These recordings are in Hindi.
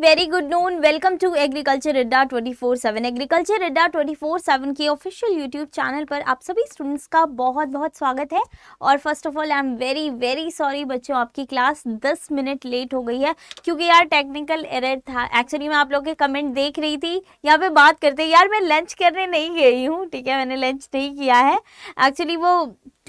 very good noon welcome to agriculture अड्डा 24/7 एग्रीकल्चर अड्डा फोर सेवन के ऑफिशियल यूट्यूब चैनल पर आप सभी स्टूडेंट्स का बहुत बहुत स्वागत है और first of all I am very very sorry बच्चों आपकी क्लास 10 मिनट लेट हो गई है क्योंकि यार टेक्निकल एरर था एक्चुअली मैं आप लोग के कमेंट देख रही थी यहाँ पे बात करते यार मैं लंच करने नहीं गई हूँ ठीक है मैंने लंच नहीं किया है एक्चुअली वो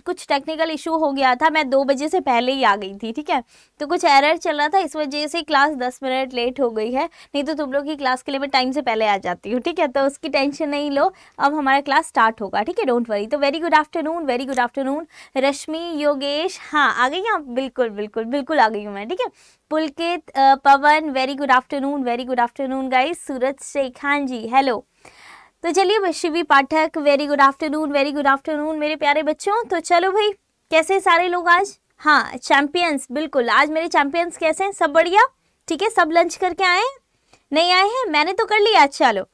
कुछ टेक्निकल इशू हो गया था मैं दो बजे से पहले ही आ गई थी ठीक है तो कुछ एरर चल रहा था इस वजह से क्लास दस मिनट लेट हो गई है नहीं तो तुम लोग की क्लास के लिए मैं टाइम से पहले आ जाती हूँ ठीक है तो उसकी टेंशन नहीं लो अब हमारा क्लास स्टार्ट होगा ठीक है डोंट वरी तो very good afternoon very good afternoon Rashmi Yogesh हाँ आ गई आप बिल्कुल बिल्कुल बिल्कुल आ गई हूँ मैं ठीक है Pulkit Pawan very good afternoon very good afternoon guys Suraj Shaikh ji hello तो चलिए मैं Shivi Pathak very good afternoon very good afternoon मेरे प्यारे बच्चों तो चलो भाई कैसे हैं सारे लोग आज हाँ चैंपियंस बिल्कुल आज मेरे चैंपियंस कैसे हैं सब बढ़िया ठीक है सब लंच करके आए नहीं आए हैं मैंने तो कर लिया अच्छा, चलो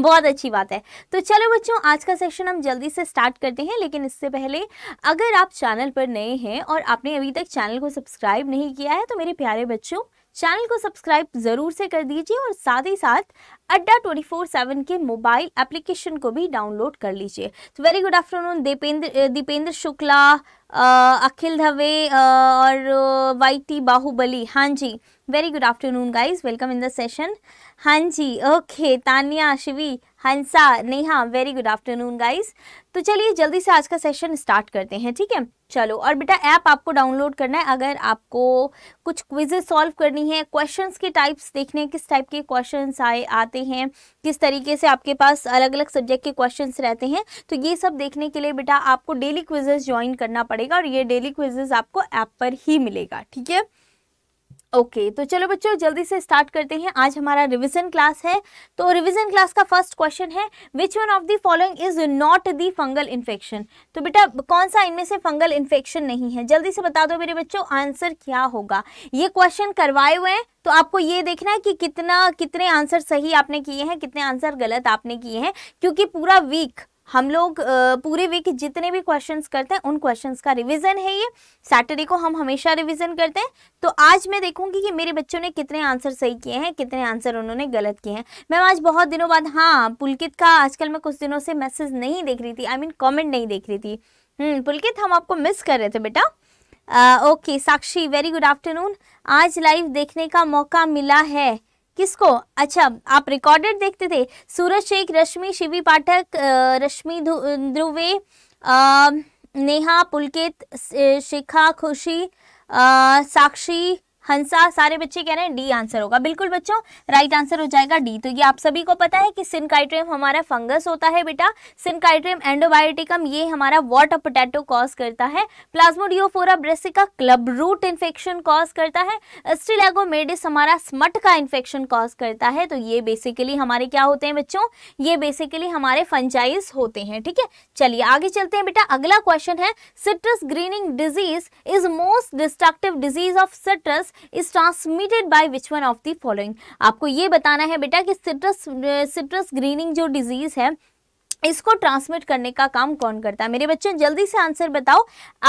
बहुत अच्छी बात है तो चलो बच्चों आज का सेशन हम जल्दी से स्टार्ट करते हैं लेकिन इससे पहले अगर आप चैनल पर नए हैं और आपने अभी तक चैनल को सब्सक्राइब नहीं किया है तो मेरे प्यारे बच्चों चैनल को सब्सक्राइब ज़रूर से कर दीजिए और साथ ही साथ अड्डा 24/7 के मोबाइल एप्लीकेशन को भी डाउनलोड कर लीजिए तो very good afternoon Deependra Deependra Shukla Akhil Dhave और वाईटी बाहुबली हाँ जी very good afternoon guys welcome in the session हाँ जी okay Tania Shivi Hansa Neha very good afternoon guys तो चलिए जल्दी से आज का सेशन स्टार्ट करते हैं ठीक है चलो और बेटा ऐप आपको डाउनलोड करना है अगर आपको कुछ क्विजेज सॉल्व करनी है क्वेश्चंस के टाइप्स देखने किस टाइप के क्वेश्चंस आए आते हैं किस तरीके से आपके पास अलग अलग सब्जेक्ट के क्वेश्चंस रहते हैं तो ये सब देखने के लिए बेटा आपको डेली क्विजेज ज्वाइन करना पड़ेगा और ये डेली क्विजेज आपको ऐप पर ही मिलेगा ठीक है ओके okay, तो चलो बच्चों जल्दी से स्टार्ट करते हैं आज हमारा रिवीजन क्लास है तो रिवीजन क्लास का फर्स्ट क्वेश्चन है which one of the following is not the fungal infection तो बेटा कौन सा इनमें से फंगल इन्फेक्शन नहीं है जल्दी से बता दो मेरे बच्चों आंसर क्या होगा ये क्वेश्चन करवाए हुए हैं तो आपको ये देखना है कि कितना कितने आंसर सही आपने किए हैं कितने आंसर गलत आपने किए हैं क्योंकि पूरा वीक हम लोग पूरे वीक जितने भी क्वेश्चंस करते हैं उन क्वेश्चंस का रिवीजन है ये सैटरडे को हम हमेशा रिवीजन करते हैं तो आज मैं देखूंगी कि मेरे बच्चों ने कितने आंसर सही किए हैं कितने आंसर उन्होंने गलत किए हैं मैम आज बहुत दिनों बाद हाँ पुलकित का आजकल मैं कुछ दिनों से मैसेज नहीं देख रही थी आई मीन कॉमेंट नहीं देख रही थी हम्म, पुलकित हम आपको मिस कर रहे थे बेटा okay Sakshi very good afternoon आज लाइव देखने का मौका मिला है किसको अच्छा आप रिकॉर्डेड देखते थे सूरज शेख रश्मि शिवी पाठक रश्मि ध्रुवे नेहा पुलकित शिखा खुशी साक्षी हंसा सारे बच्चे कह रहे हैं डी आंसर होगा बिल्कुल बच्चों राइट आंसर हो जाएगा डी तो ये आप सभी को पता है कि सिनकाइट्रियम हमारा फंगस होता है बेटा सिनकाइट्रियम एंडोबायोटिकम ये हमारा वाटर पोटैटो कॉज करता है plasmodiophora brassicae club root infection cause करता है स्टिलेगोमेडिस हमारा स्मट का इन्फेक्शन कॉज करता है तो ये बेसिकली हमारे क्या होते हैं बच्चों ये बेसिकली हमारे फंजाइज होते हैं ठीक है चलिए आगे चलते हैं बेटा अगला क्वेश्चन है citrus greening disease is most destructive disease of citrus is transmitted by which one of the following आपको ये बताना है बेटा कि सिट्रस सिट्रस ग्रीनिंग जो डिजीज है इसको ट्रांसमिट करने का काम कौन करता है मेरे बच्चे जल्दी से आंसर बताओ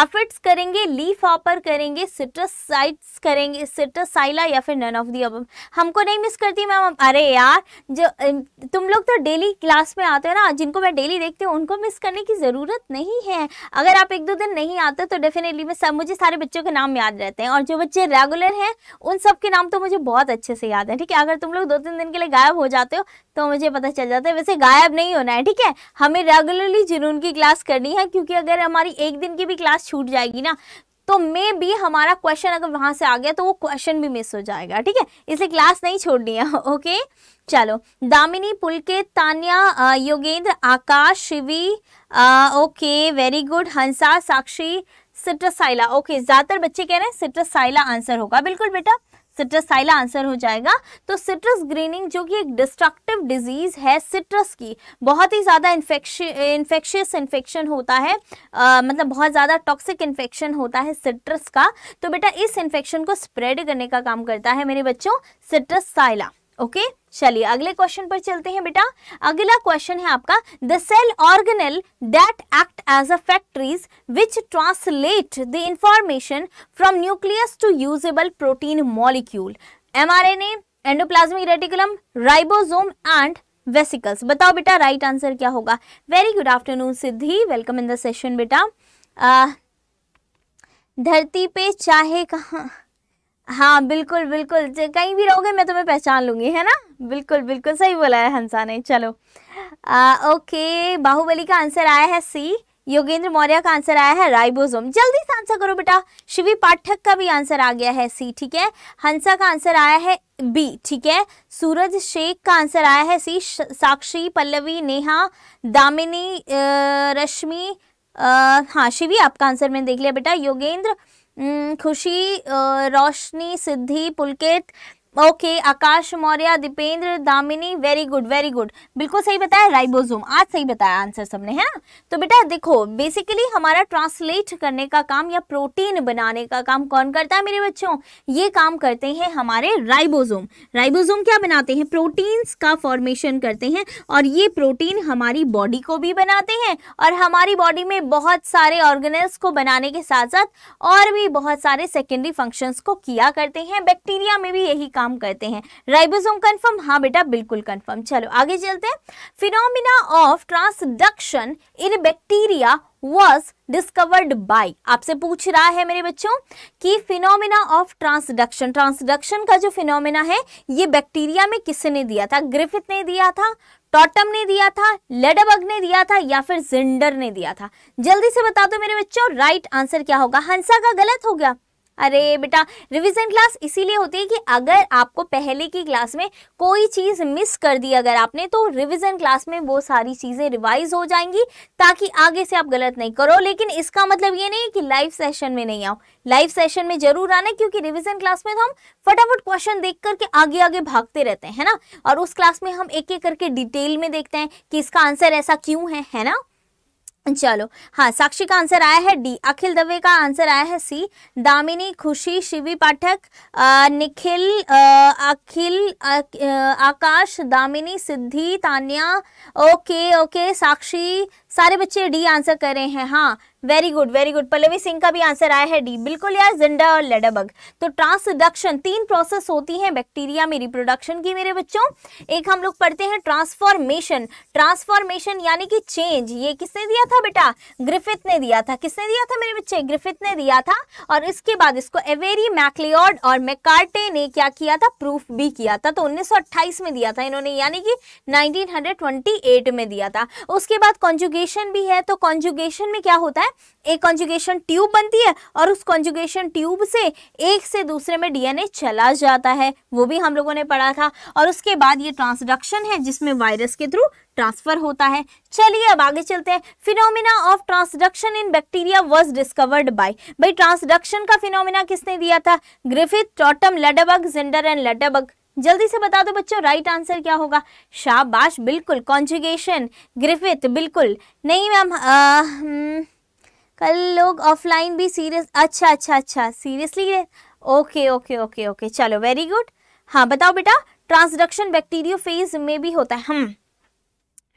एफिड्स करेंगे लीफ ऑपर करेंगे सिट्रसाइट्स करेंगे सिट्रसाइला या फिर नन ऑफ दी अब हमको नहीं मिस करती मैम अरे यार जो तुम लोग तो डेली क्लास में आते हो ना जिनको मैं डेली देखती हूँ उनको मिस करने की ज़रूरत नहीं है अगर आप एक दो दिन नहीं आते तो डेफिनेटली मैं सब मुझे सारे बच्चों के नाम याद रहते हैं और जो बच्चे रेगुलर हैं उन सब के नाम तो मुझे बहुत अच्छे से याद है ठीक है अगर तुम लोग दो तीन दिन के लिए गायब हो जाते हो तो मुझे पता चल जाता है वैसे गायब नहीं होना है ठीक है हमें रेगुलरली जुनून की क्लास करनी है क्योंकि अगर हमारी एक दिन की भी क्लास छूट जाएगी ना तो मे भी हमारा क्वेश्चन अगर वहाँ से आ गया तो वो क्वेश्चन भी मिस हो जाएगा ठीक है इसलिए क्लास नहीं छोड़नी है ओके चलो Damini Pulkit Tania Yogendra Akash Shivi okay very good Hansa Sakshi सिट्रसाइला ओके ज़्यादातर बच्चे कह रहे हैं सिट्रसाइला आंसर होगा बिल्कुल बेटा सिट्रस साइला आंसर हो जाएगा तो सिट्रस ग्रीनिंग जो कि एक डिस्ट्रक्टिव डिजीज है सिट्रस की बहुत ही ज़्यादा इन्फेक्शियस इन्फेक्शन होता है आ, मतलब बहुत ज़्यादा टॉक्सिक इन्फेक्शन होता है सिट्रस का तो बेटा इस इन्फेक्शन को स्प्रेड करने का काम करता है मेरे बच्चों सिट्रस साइला ओके चलिए अगले क्वेश्चन पर चलते हैं बेटा अगला क्वेश्चन है आपका the cell organelle that act as a factories which translate the information from nucleus to usable protein molecule mRNA endoplasmic reticulum ribosome and vesicles बताओ बेटा राइट right आंसर क्या होगा very good afternoon Siddhi welcome in the session बेटा धरती पे चाहे कहाँ हाँ बिल्कुल बिल्कुल कहीं भी रहोगे मैं तुम्हें पहचान लूंगी है ना बिल्कुल बिल्कुल सही बोला है हंसा ने चलो आ, ओके बाहुबली का आंसर आया है सी योगेंद्र मौर्य का आंसर आया है राइबोसोम जल्दी से आंसर करो बेटा शिवी पाठक का भी आंसर आ गया है सी ठीक है हंसा का आंसर आया है बी ठीक है सूरज शेख का आंसर आया है सी साक्षी पल्लवी नेहा दामिनी रश्मि हाँ शिवी आपका आंसर मैंने देख लिया बेटा Yogendra Khushi Roshni Siddhi Pulkit okay Akash Maurya Dipendra Damini very good very good बिल्कुल सही बताया राइबोसोम आज सही बताया आंसर सबने है ना तो बेटा देखो बेसिकली हमारा ट्रांसलेट करने का काम या प्रोटीन बनाने का काम कौन करता है मेरे बच्चों ये काम करते हैं हमारे राइबोसोम राइबोसोम क्या बनाते हैं प्रोटीन्स का फॉर्मेशन करते हैं और ये प्रोटीन हमारी बॉडी को भी बनाते हैं और हमारी बॉडी में बहुत सारे ऑर्गेनल्स को बनाने के साथ साथ और भी बहुत सारे सेकेंडरी फंक्शंस को किया करते हैं बैक्टीरिया में भी यही काम काम करते हैं राइबोसोम कंफर्म हाँ बेटा बिल्कुल कंफर्म चलो आगे चलते हैं phenomena of transduction in bacteria was discovered by आपसे पूछ रहा है मेरे बच्चों कि फिनोमिना ऑफ ट्रांसडक्शन ट्रांसडक्शन का जो फिनोमिना है ये बैक्टीरिया में किसने दिया था ग्रिफित ने दिया था टॉटम ने दिया था लेडबग ने दिया था या फिर जिंडर ने दिया था जल्दी से बता दो मेरे बच्चों राइट आंसर क्या होगा हंसा का गलत हो गया अरे बेटा रिवीजन क्लास इसीलिए होती है कि अगर आपको पहले की क्लास में कोई चीज़ मिस कर दी अगर आपने तो रिवीजन क्लास में वो सारी चीज़ें रिवाइज हो जाएंगी ताकि आगे से आप गलत नहीं करो लेकिन इसका मतलब ये नहीं कि लाइव सेशन में नहीं आओ लाइव सेशन में जरूर आना क्योंकि रिविजन क्लास में तो हम फटाफट क्वेश्चन देख करके आगे आगे भागते रहते हैं ना और उस क्लास में हम एक एक करके डिटेल में देखते हैं कि इसका आंसर ऐसा क्यों है है ना चलो हाँ साक्षी का आंसर आया है डी अखिल दवे का आंसर आया है C Damini Khushi Shivi Pathak Nikhil Akhil Akash Damini Siddhi Tanya okay okay Sakshi सारे बच्चे डी आंसर कर रहे हैं हाँ very good very good Pallavi Singh का भी आंसर आया है डी बिल्कुल यार जिंडा और लेडाबग तो ट्रांसडक्शन तीन प्रोसेस होती हैं बैक्टीरिया में रिप्रोडक्शन की मेरे बच्चों एक हम लोग पढ़ते हैं ट्रांसफॉर्मेशन ट्रांसफॉर्मेशन यानी कि चेंज ये किसने दिया था बेटा ग्रिफिथ ने दिया था किसने दिया था मेरे बच्चे ग्रिफिथ ने दिया था और इसके बाद इसको एवेरी मैकलियॉर्ड और मैकार्टे ने क्या किया था प्रूफ भी किया था तो उन्नीस में दिया था इन्होंने यानी कि नाइनटीन में दिया था उसके बाद कॉन्जुगेशन कॉन्जुगेशन भी है तो कॉन्जुगेशन में क्या होता है एक कॉन्जुगेशन ट्यूब बनती है और उस कॉन्जुगेशन ट्यूब से एक से दूसरे में डीएनए चला जाता है वो भी हम लोगों ने पढ़ा था और उसके बाद ये ट्रांसडक्शन है जिसमें वायरस के थ्रू ट्रांसफर होता है चलिए अब आगे चलते हैं phenomena of transduction in bacteria was discovered by भाई ट्रांसडक्शन का फिनोमिना किसने दिया था Griffith Tatum Lederberg Zinder and Lederberg जल्दी से बता दो बच्चों राइट आंसर क्या होगा शाबाश बिल्कुल कॉन्जुगेशन ग्रिफित बिल्कुल नहीं मैम हम्म, कल लोग ऑफलाइन भी सीरियस अच्छा अच्छा अच्छा seriously okay okay okay okay चलो वेरी गुड हाँ बताओ बेटा ट्रांसडक्शन बैक्टीरियो फेज में भी होता है हम हम्म,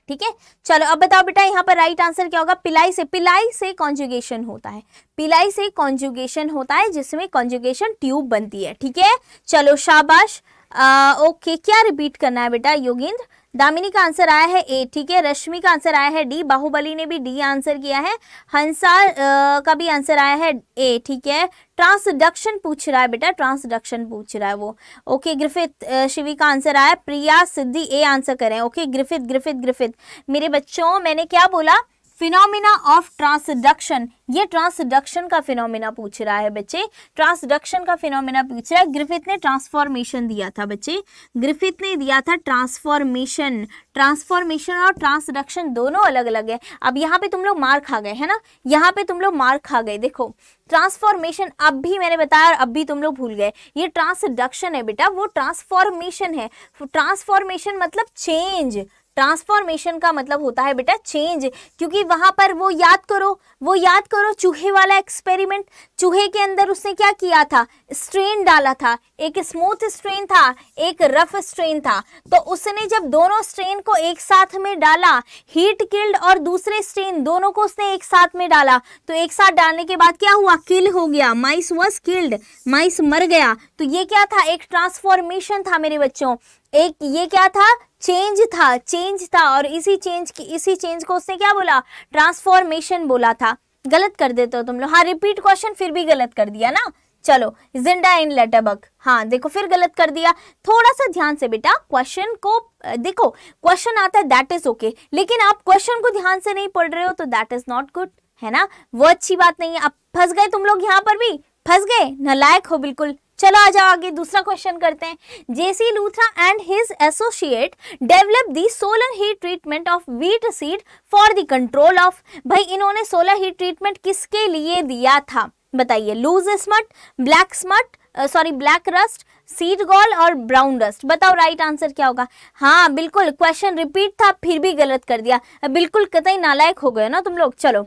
ठीक है चलो अब बताओ बेटा यहाँ पर राइट आंसर क्या होगा पिलाई से पिलाई से कॉन्जुगेशन होता है पिलाई से कॉन्जुगेशन होता है जिसमें कॉन्जुगेशन ट्यूब बनती है ठीक है चलो शाबाश आ, ओके क्या रिपीट करना है बेटा योगेंद्र दामिनी का आंसर आया है ए ठीक है रश्मि का आंसर आया है डी बाहुबली ने भी डी आंसर किया है हंसा का भी आंसर आया है ए ठीक है ट्रांसडक्शन पूछ रहा है बेटा ट्रांसडक्शन पूछ रहा है वो ओके ग्रिफित शिवी का आंसर आया प्रिया सिद्धि ए आंसर करें ओके ग्रिफित ग्रिफित ग्रिफित मेरे बच्चों मैंने क्या बोला फिनोमिना ऑफ ट्रांसडक्शन ये ट्रांसडक्शन का फिनोमिना पूछ रहा है बच्चे ट्रांसडक्शन का फिनोमिना पूछ रहा है ग्रिफिथ ने ट्रांसफॉर्मेशन दिया था बच्चे ग्रिफिथ ने दिया था ट्रांसफॉर्मेशन ट्रांसफॉर्मेशन और ट्रांसडक्शन दोनों अलग अलग है अब यहाँ पे तुम लोग मार्क खा गए है ना यहाँ पे तुम लोग मार्क खा गए देखो ट्रांसफॉर्मेशन अब भी मैंने बताया अब भी तुम लोग भूल गए ये ट्रांसडक्शन है बेटा वो ट्रांसफॉर्मेशन है ट्रांसफॉर्मेशन मतलब चेंज ट्रांसफॉर्मेशन का मतलब होता है बेटा चेंज क्योंकि वहां पर वो याद करो वो याद करो चूहे वाला एक्सपेरिमेंट चूहे के अंदर उसने क्या किया था स्ट्रेन डाला था एक स्मूथ स्ट्रेन था एक रफ स्ट्रेन था तो उसने जब दोनों स्ट्रेन को एक साथ में डाला हीट किल्ड और दूसरे स्ट्रेन दोनों को उसने एक साथ में डाला तो एक साथ डालने के बाद क्या हुआ किल हो गया माइस वॉज किल्ड माइस मर गया तो ये क्या था एक ट्रांसफॉर्मेशन था मेरे बच्चों एक ये क्या था चेंज था चेंज था और इसी चेंज की इसी चेंज को उसने क्या बोला ट्रांसफॉर्मेशन बोला था गलत कर देते हो तुम लोग हाँ रिपीट क्वेश्चन फिर भी गलत कर दिया ना चलो जिंडा इन लेटरबक हाँ देखो फिर गलत कर दिया थोड़ा सा ध्यान से बेटा क्वेश्चन को देखो क्वेश्चन आता है दैट इज ओके लेकिन आप क्वेश्चन को ध्यान से नहीं पढ़ रहे हो तो दैट इज नॉट गुड है ना वो अच्छी बात नहीं है आप फंस गए तुम लोग यहाँ पर भी फंस गए नलायक हो बिल्कुल चलो आ जाओ आगे दूसरा क्वेश्चन करते हैं J C Luthra and his associate develop the solar heat treatment of wheat seed for the control of भाई इन्होंने सोलर हीट ट्रीटमेंट किसके लिए दिया था बताइए loose smut black smut sorry black rust seed gall और ब्राउन रस्ट बताओ राइट आंसर क्या होगा हाँ बिल्कुल क्वेश्चन रिपीट था फिर भी गलत कर दिया बिल्कुल कतई नालायक हो गए ना तुम लोग चलो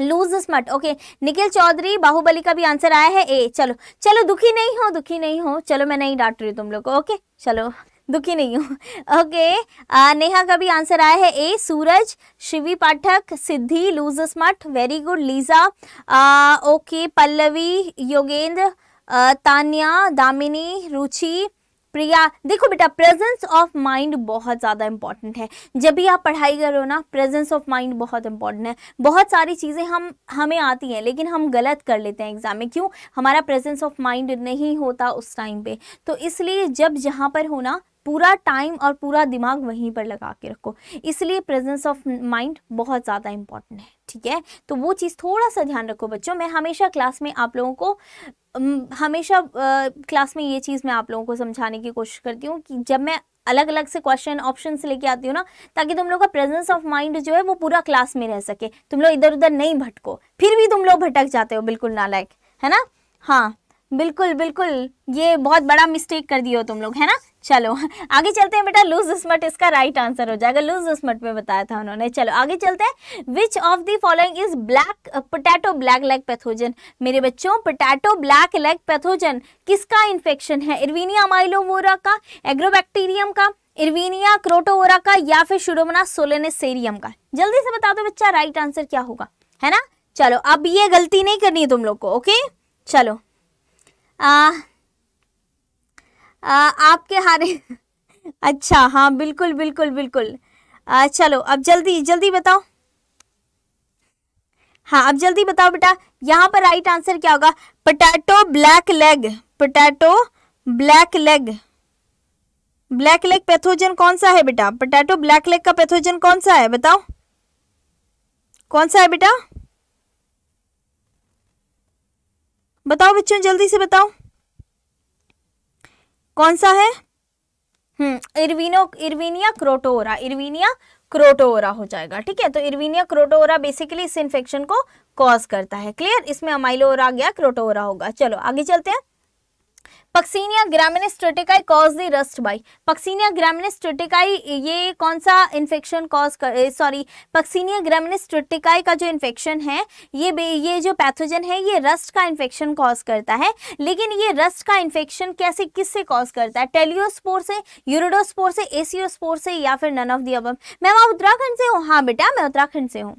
loose smut okay Nikhil Chaudhary Baahubali का भी आंसर आया है ए चलो चलो दुखी नहीं हो दुखी नहीं हो चलो मैं नहीं डांट रही तुम लोग को ओके चलो दुखी नहीं हूँ ओके okay, नेहा का भी आंसर आया है A Suraj Shivi Pathak Siddhi loose smart very good Lisa okay Pallavi Yogendra Tanya Damini Ruchi Priya देखो बेटा प्रेजेंस ऑफ माइंड बहुत ज़्यादा इंपॉर्टेंट है जब भी आप पढ़ाई करो ना प्रेजेंस ऑफ माइंड बहुत इंपॉर्टेंट है बहुत सारी चीज़ें हम हमें आती हैं लेकिन हम गलत कर लेते हैं एग्ज़ाम में क्यों हमारा प्रेजेंस ऑफ माइंड नहीं होता उस टाइम पे तो इसलिए जब जहाँ पर होना पूरा टाइम और पूरा दिमाग वहीं पर लगा के रखो इसलिए प्रेजेंस ऑफ माइंड बहुत ज़्यादा इंपॉर्टेंट है ठीक है तो वो चीज़ थोड़ा सा ध्यान रखो बच्चों मैं हमेशा क्लास में आप लोगों को हमेशा क्लास में ये चीज़ मैं आप लोगों को समझाने की कोशिश करती हूँ कि जब मैं अलग अलग से क्वेश्चन ऑप्शन लेके आती हूँ ना ताकि तुम लोग का प्रेजेंस ऑफ माइंड जो है वो पूरा क्लास में रह सके तुम लोग इधर उधर नहीं भटको फिर भी तुम लोग भटक जाते हो बिल्कुल नालायक है ना हाँ बिल्कुल बिल्कुल ये बहुत बड़ा मिस्टेक कर दिया हो तुम लोग है ना चलो आगे चलते हैं बेटा लूज स्मट इसका राइट आंसर हो जाएगा लूज स्मट में बताया था उन्होंने चलो आगे चलते हैं which of the following is black potato black leg pathogen मेरे बच्चों पोटैटो ब्लैक लेग पैथोजन किसका इन्फेक्शन है इर्वीनिया माइलोवोरा का एग्रोबैक्टीरियम का इर्वीनिया क्रोटोवोरा का या फिर शुरोमना सोलेनेसेरियम का जल्दी से बता दो बच्चा राइट आंसर क्या होगा है ना चलो अब ये गलती नहीं करनी है तुम लोग को ओके चलो आ, आपके हारे अच्छा हाँ बिल्कुल बिल्कुल बिल्कुल आ, चलो अब जल्दी जल्दी बताओ हाँ अब जल्दी बताओ बेटा यहाँ पर राइट आंसर क्या होगा potato black leg potato black leg black leg pathogen कौन सा है बेटा पोटैटो ब्लैक लेग का पैथोजन कौन सा है बताओ कौन सा है बेटा बताओ बच्चों जल्दी से बताओ कौन सा है हम्म, इरविनो इरविनिया क्रोटोरा इरविनिया क्रोटोरा हो जाएगा ठीक है तो इरविनिया क्रोटोरा बेसिकली इस इन्फेक्शन को कॉज करता है क्लियर इसमें अमाइलोरा गया क्रोटोरा होगा चलो आगे चलते हैं Puccinia graminis tritici cause the rust by Puccinia graminis tritici ये कौन सा इन्फेक्शन कॉज कर सॉरी पक्सीनिया ग्रामिनिस ट्रिटिकाई का जो इन्फेक्शन है ये ये जो पैथोजन है ये रस्ट का इन्फेक्शन कॉज करता है लेकिन ये रस्ट का इन्फेक्शन कैसे किससे कॉज करता है टेलियोस्पोर से यूरोडोस्पोर से एसियोस्पोर से या फिर नन ऑफ दी अब मैम आप उत्तराखंड से हूँ हाँ बेटा मैं उत्तराखंड से हूँ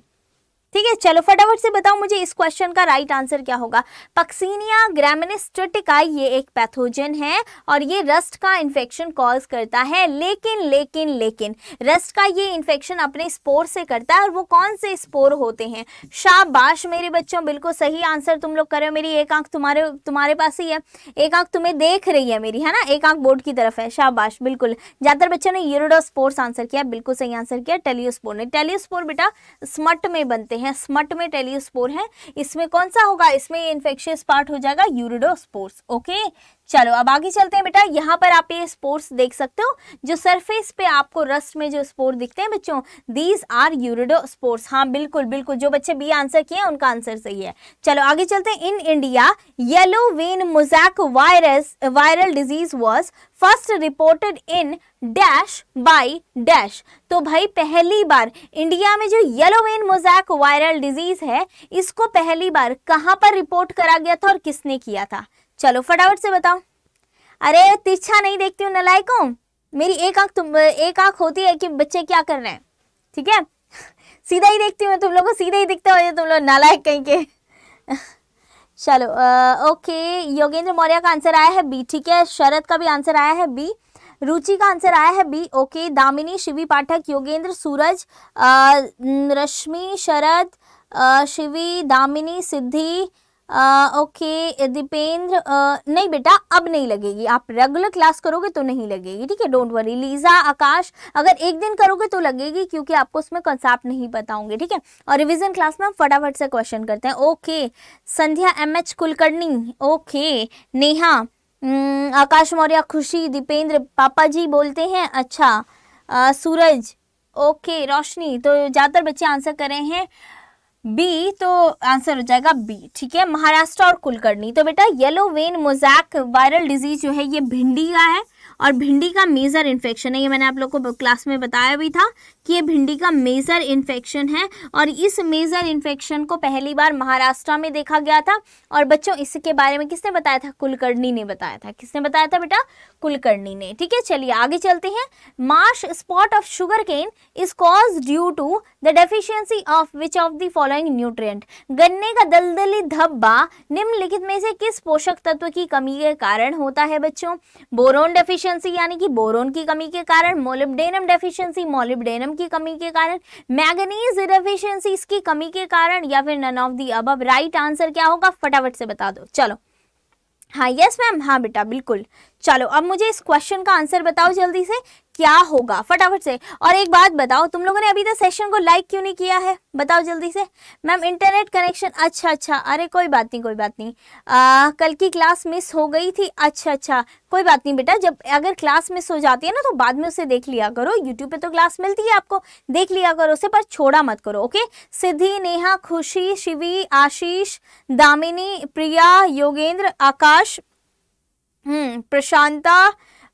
ठीक है चलो फटाफट से बताओ मुझे इस क्वेश्चन का राइट आंसर क्या होगा पक्सीनिया ग्रामिनिस्ट्रिटिका ये एक पैथोजन है और ये रस्ट का इन्फेक्शन कॉज करता है लेकिन लेकिन लेकिन रस्ट का ये इन्फेक्शन अपने स्पोर से करता है और वो कौन से स्पोर होते हैं शाबाश मेरे बच्चों बिल्कुल सही आंसर तुम लोग करो मेरी एक आंख तुम्हारे तुम्हारे पास ही है एक आंख तुम्हें देख रही है मेरी है ना एक आंख बोर्ड की तरफ है शाबाश बिल्कुल ज़्यादातर बच्चों ने यूरोडो आंसर किया बिल्कुल सही आंसर किया टेलियोस्पोर ने टेलियोस्पोर बेटा स्मट में बनते हैं हैं स्मट में टेलियोस्पोर है इसमें कौन सा होगा इसमें ये इन्फेक्शियस पार्ट हो जाएगा यूरिडोस्पोर्स ओके चलो अब आगे चलते हैं बेटा यहाँ पर आप ये स्पोर्ट्स देख सकते हो जो सरफेस पे आपको रस्ट में जो स्पोर्ट दिखते हैं बच्चों दीज आर यूरिडो स्पोर्ट्स हाँ बिल्कुल बिल्कुल जो बच्चे बी आंसर किए उनका आंसर सही है चलो आगे चलते हैं in India yellow vein mosaic virus viral disease was first reported in dash by dash तो भाई पहली बार इंडिया में जो yellow vein mosaic viral disease है इसको पहली बार कहाँ पर रिपोर्ट करा गया था और किसने किया था चलो फटाफट से बताओ अरे तिरछा नहीं देखती हूँ नलायकों मेरी एक आंख तुम एक आंख होती है कि बच्चे क्या कर रहे हैं ठीक है सीधा ही देखती हूँ तुम लोग को सीधा ही दिखता हो तुम लोग नालायक कहीं के चलो आ, ओके योगेंद्र मौर्य का आंसर आया है बी ठीक है शरद का भी आंसर आया है बी रुचि का आंसर आया है B okay Damini Shivi Pathak Yogendra Suraj Rashmi Sharad Shivi Damini Siddhi okay Dipendra नहीं बेटा अब नहीं लगेगी आप रेगुलर क्लास करोगे तो नहीं लगेगी ठीक है डोंट वरी लीजा आकाश अगर एक दिन करोगे तो लगेगी क्योंकि आपको उसमें कंसेप्ट नहीं बताऊंगे ठीक है और रिविजन क्लास में हम फटाफट से क्वेश्चन करते हैं okay Sandhya M H Kulkarni okay Neha hmm, Akash Maurya Khushi Dipendra पापा जी बोलते हैं अच्छा आ, सूरज ओके रोशनी तो ज़्यादातर बच्चे आंसर कर रहे हैं बी तो आंसर हो जाएगा बी ठीक है महाराष्ट्र और कुलकर्णी तो बेटा yellow vein mosaic viral disease जो है ये भिंडी का है और भिंडी का मेज़र इन्फेक्शन है ये मैंने आप लोग को क्लास में बताया भी था कि ये भिंडी का मेज़र इन्फेक्शन है और इस मेज़र इन्फेक्शन को पहली बार महाराष्ट्र में देखा गया था और बच्चों इसके बारे में किसने बताया था कुलकर्णी ने बताया था किसने बताया था बेटा कुलकर्णी ने ठीक है चलिए आगे चलते हैं marsh spot of sugarcane is cause due to the deficiency of which of the following nutrient गन्ने का दलदली धब्बा निम्नलिखित में से किस पोषक तत्व की कमी के कारण होता है बच्चों बोरोन डेफिशिएंसी डेफिशिएंसी यानी कि बोरोन की कमी के कारण मोलिब्डेनम डेफिशिएंसी मोलिब्डेनम की कमी के कारण मैगनीज डेफिशिएंसी इसकी कमी के कारण या फिर नन ऑफ दी अब राइट आंसर क्या होगा फटाफट से बता दो चलो हाँ यस मैम हाँ बेटा बिल्कुल चलो अब मुझे इस क्वेश्चन का आंसर बताओ जल्दी से क्या होगा फटाफट से और एक बात बताओ तुम लोगों ने अभी तक सेशन को लाइक क्यों नहीं किया है बताओ जल्दी से मैम इंटरनेट कनेक्शन अच्छा अच्छा अरे कोई बात नहीं कोई बात नहीं आ, कल की क्लास मिस हो गई थी अच्छा अच्छा कोई बात नहीं बेटा जब अगर क्लास मिस हो जाती है ना तो बाद में उसे देख लिया करो यूट्यूब पे तो क्लास मिलती है आपको देख लिया करो उसे पर छोड़ा मत करो okay Siddhi Neha Khushi Shivi Ashish Damini Priya Yogendra Akash hmm Prashanta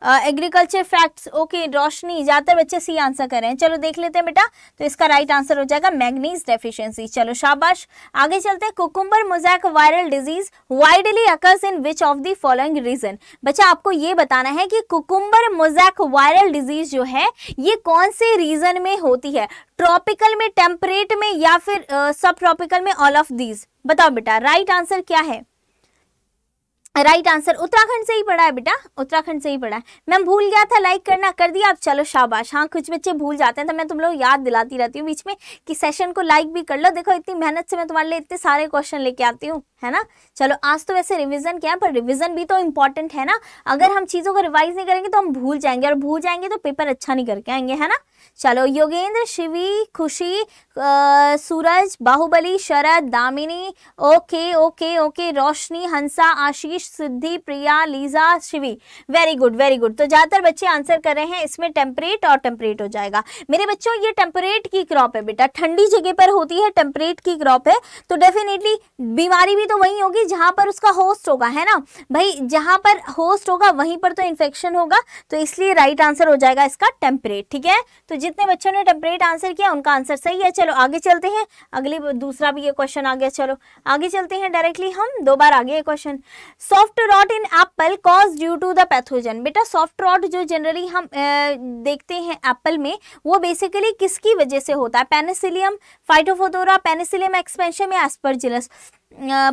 agriculture facts okay Roshni ज़्यादातर बच्चे सी आंसर कर रहे हैं चलो देख लेते हैं बेटा तो इसका राइट आंसर हो जाएगा मैग्नीज डेफिशिएंसी चलो शाबाश आगे चलते हैं cucumber mosaic viral disease widely occurs in which of the following region बच्चा आपको ये बताना है कि कुकुम्बर मोजैक वायरल डिजीज जो है ये कौन से रीजन में होती है ट्रॉपिकल में टेम्परेट में या फिर सब uh, ट्रॉपिकल में ऑल ऑफ दीज बताओ बेटा राइट right आंसर क्या है राइट आंसर उत्तराखंड से ही पढ़ा है बेटा उत्तराखंड से ही पढ़ा है मैम भूल गया था लाइक करना कर दिया आप चलो शाबाश हाँ कुछ बच्चे भूल जाते हैं तो मैं तुम लोग याद दिलाती रहती हूँ बीच में कि सेशन को लाइक भी कर लो देखो इतनी मेहनत से मैं तुम्हारे लिए इतने सारे क्वेश्चन लेके आती हूँ है ना चलो आज तो वैसे रिविजन क्या है पर रिविजन भी तो इंपॉर्टेंट है ना अगर हम चीज़ों को रिवाइज नहीं करेंगे तो हम भूल जाएंगे और भूल जाएंगे तो पेपर अच्छा नहीं करके आएंगे है ना चलो योगेंद्र शिवी खुशी आ, Suraj Baahubali Sharad Damini okay okay okay Roshni Hansa Ashish Siddhi Priya Lisa Shivi very good very good तो ज़्यादातर बच्चे आंसर कर रहे हैं इसमें टेम्परेट और टेम्परेट हो जाएगा मेरे बच्चों ये टेम्परेट की क्रॉप है बेटा ठंडी जगह पर होती है टेम्परेट की क्रॉप है तो डेफिनेटली बीमारी भी तो वहीं होगी जहाँ पर उसका होस्ट होगा है ना भाई जहाँ पर होस्ट होगा वहीं पर तो इन्फेक्शन होगा तो इसलिए राइट आंसर हो जाएगा इसका टेम्परेट ठीक है तो जितने बच्चों ने टेम्परेट आंसर किया उनका आंसर सही है चलो आगे चलते हैं अगले दूसरा भी ये क्वेश्चन आ गया चलो आगे चलते हैं डायरेक्टली हम दो बार आगे ये question soft rot in apple cause due to the pathogen बेटा सॉफ्ट रॉट जो जनरली हम ए, देखते हैं एप्पल में वो बेसिकली किसकी वजह से होता है पेनिसिलियम फाइटोफोथोरा पेनिसिलियम एक्सपेंशन या एस्परजिलस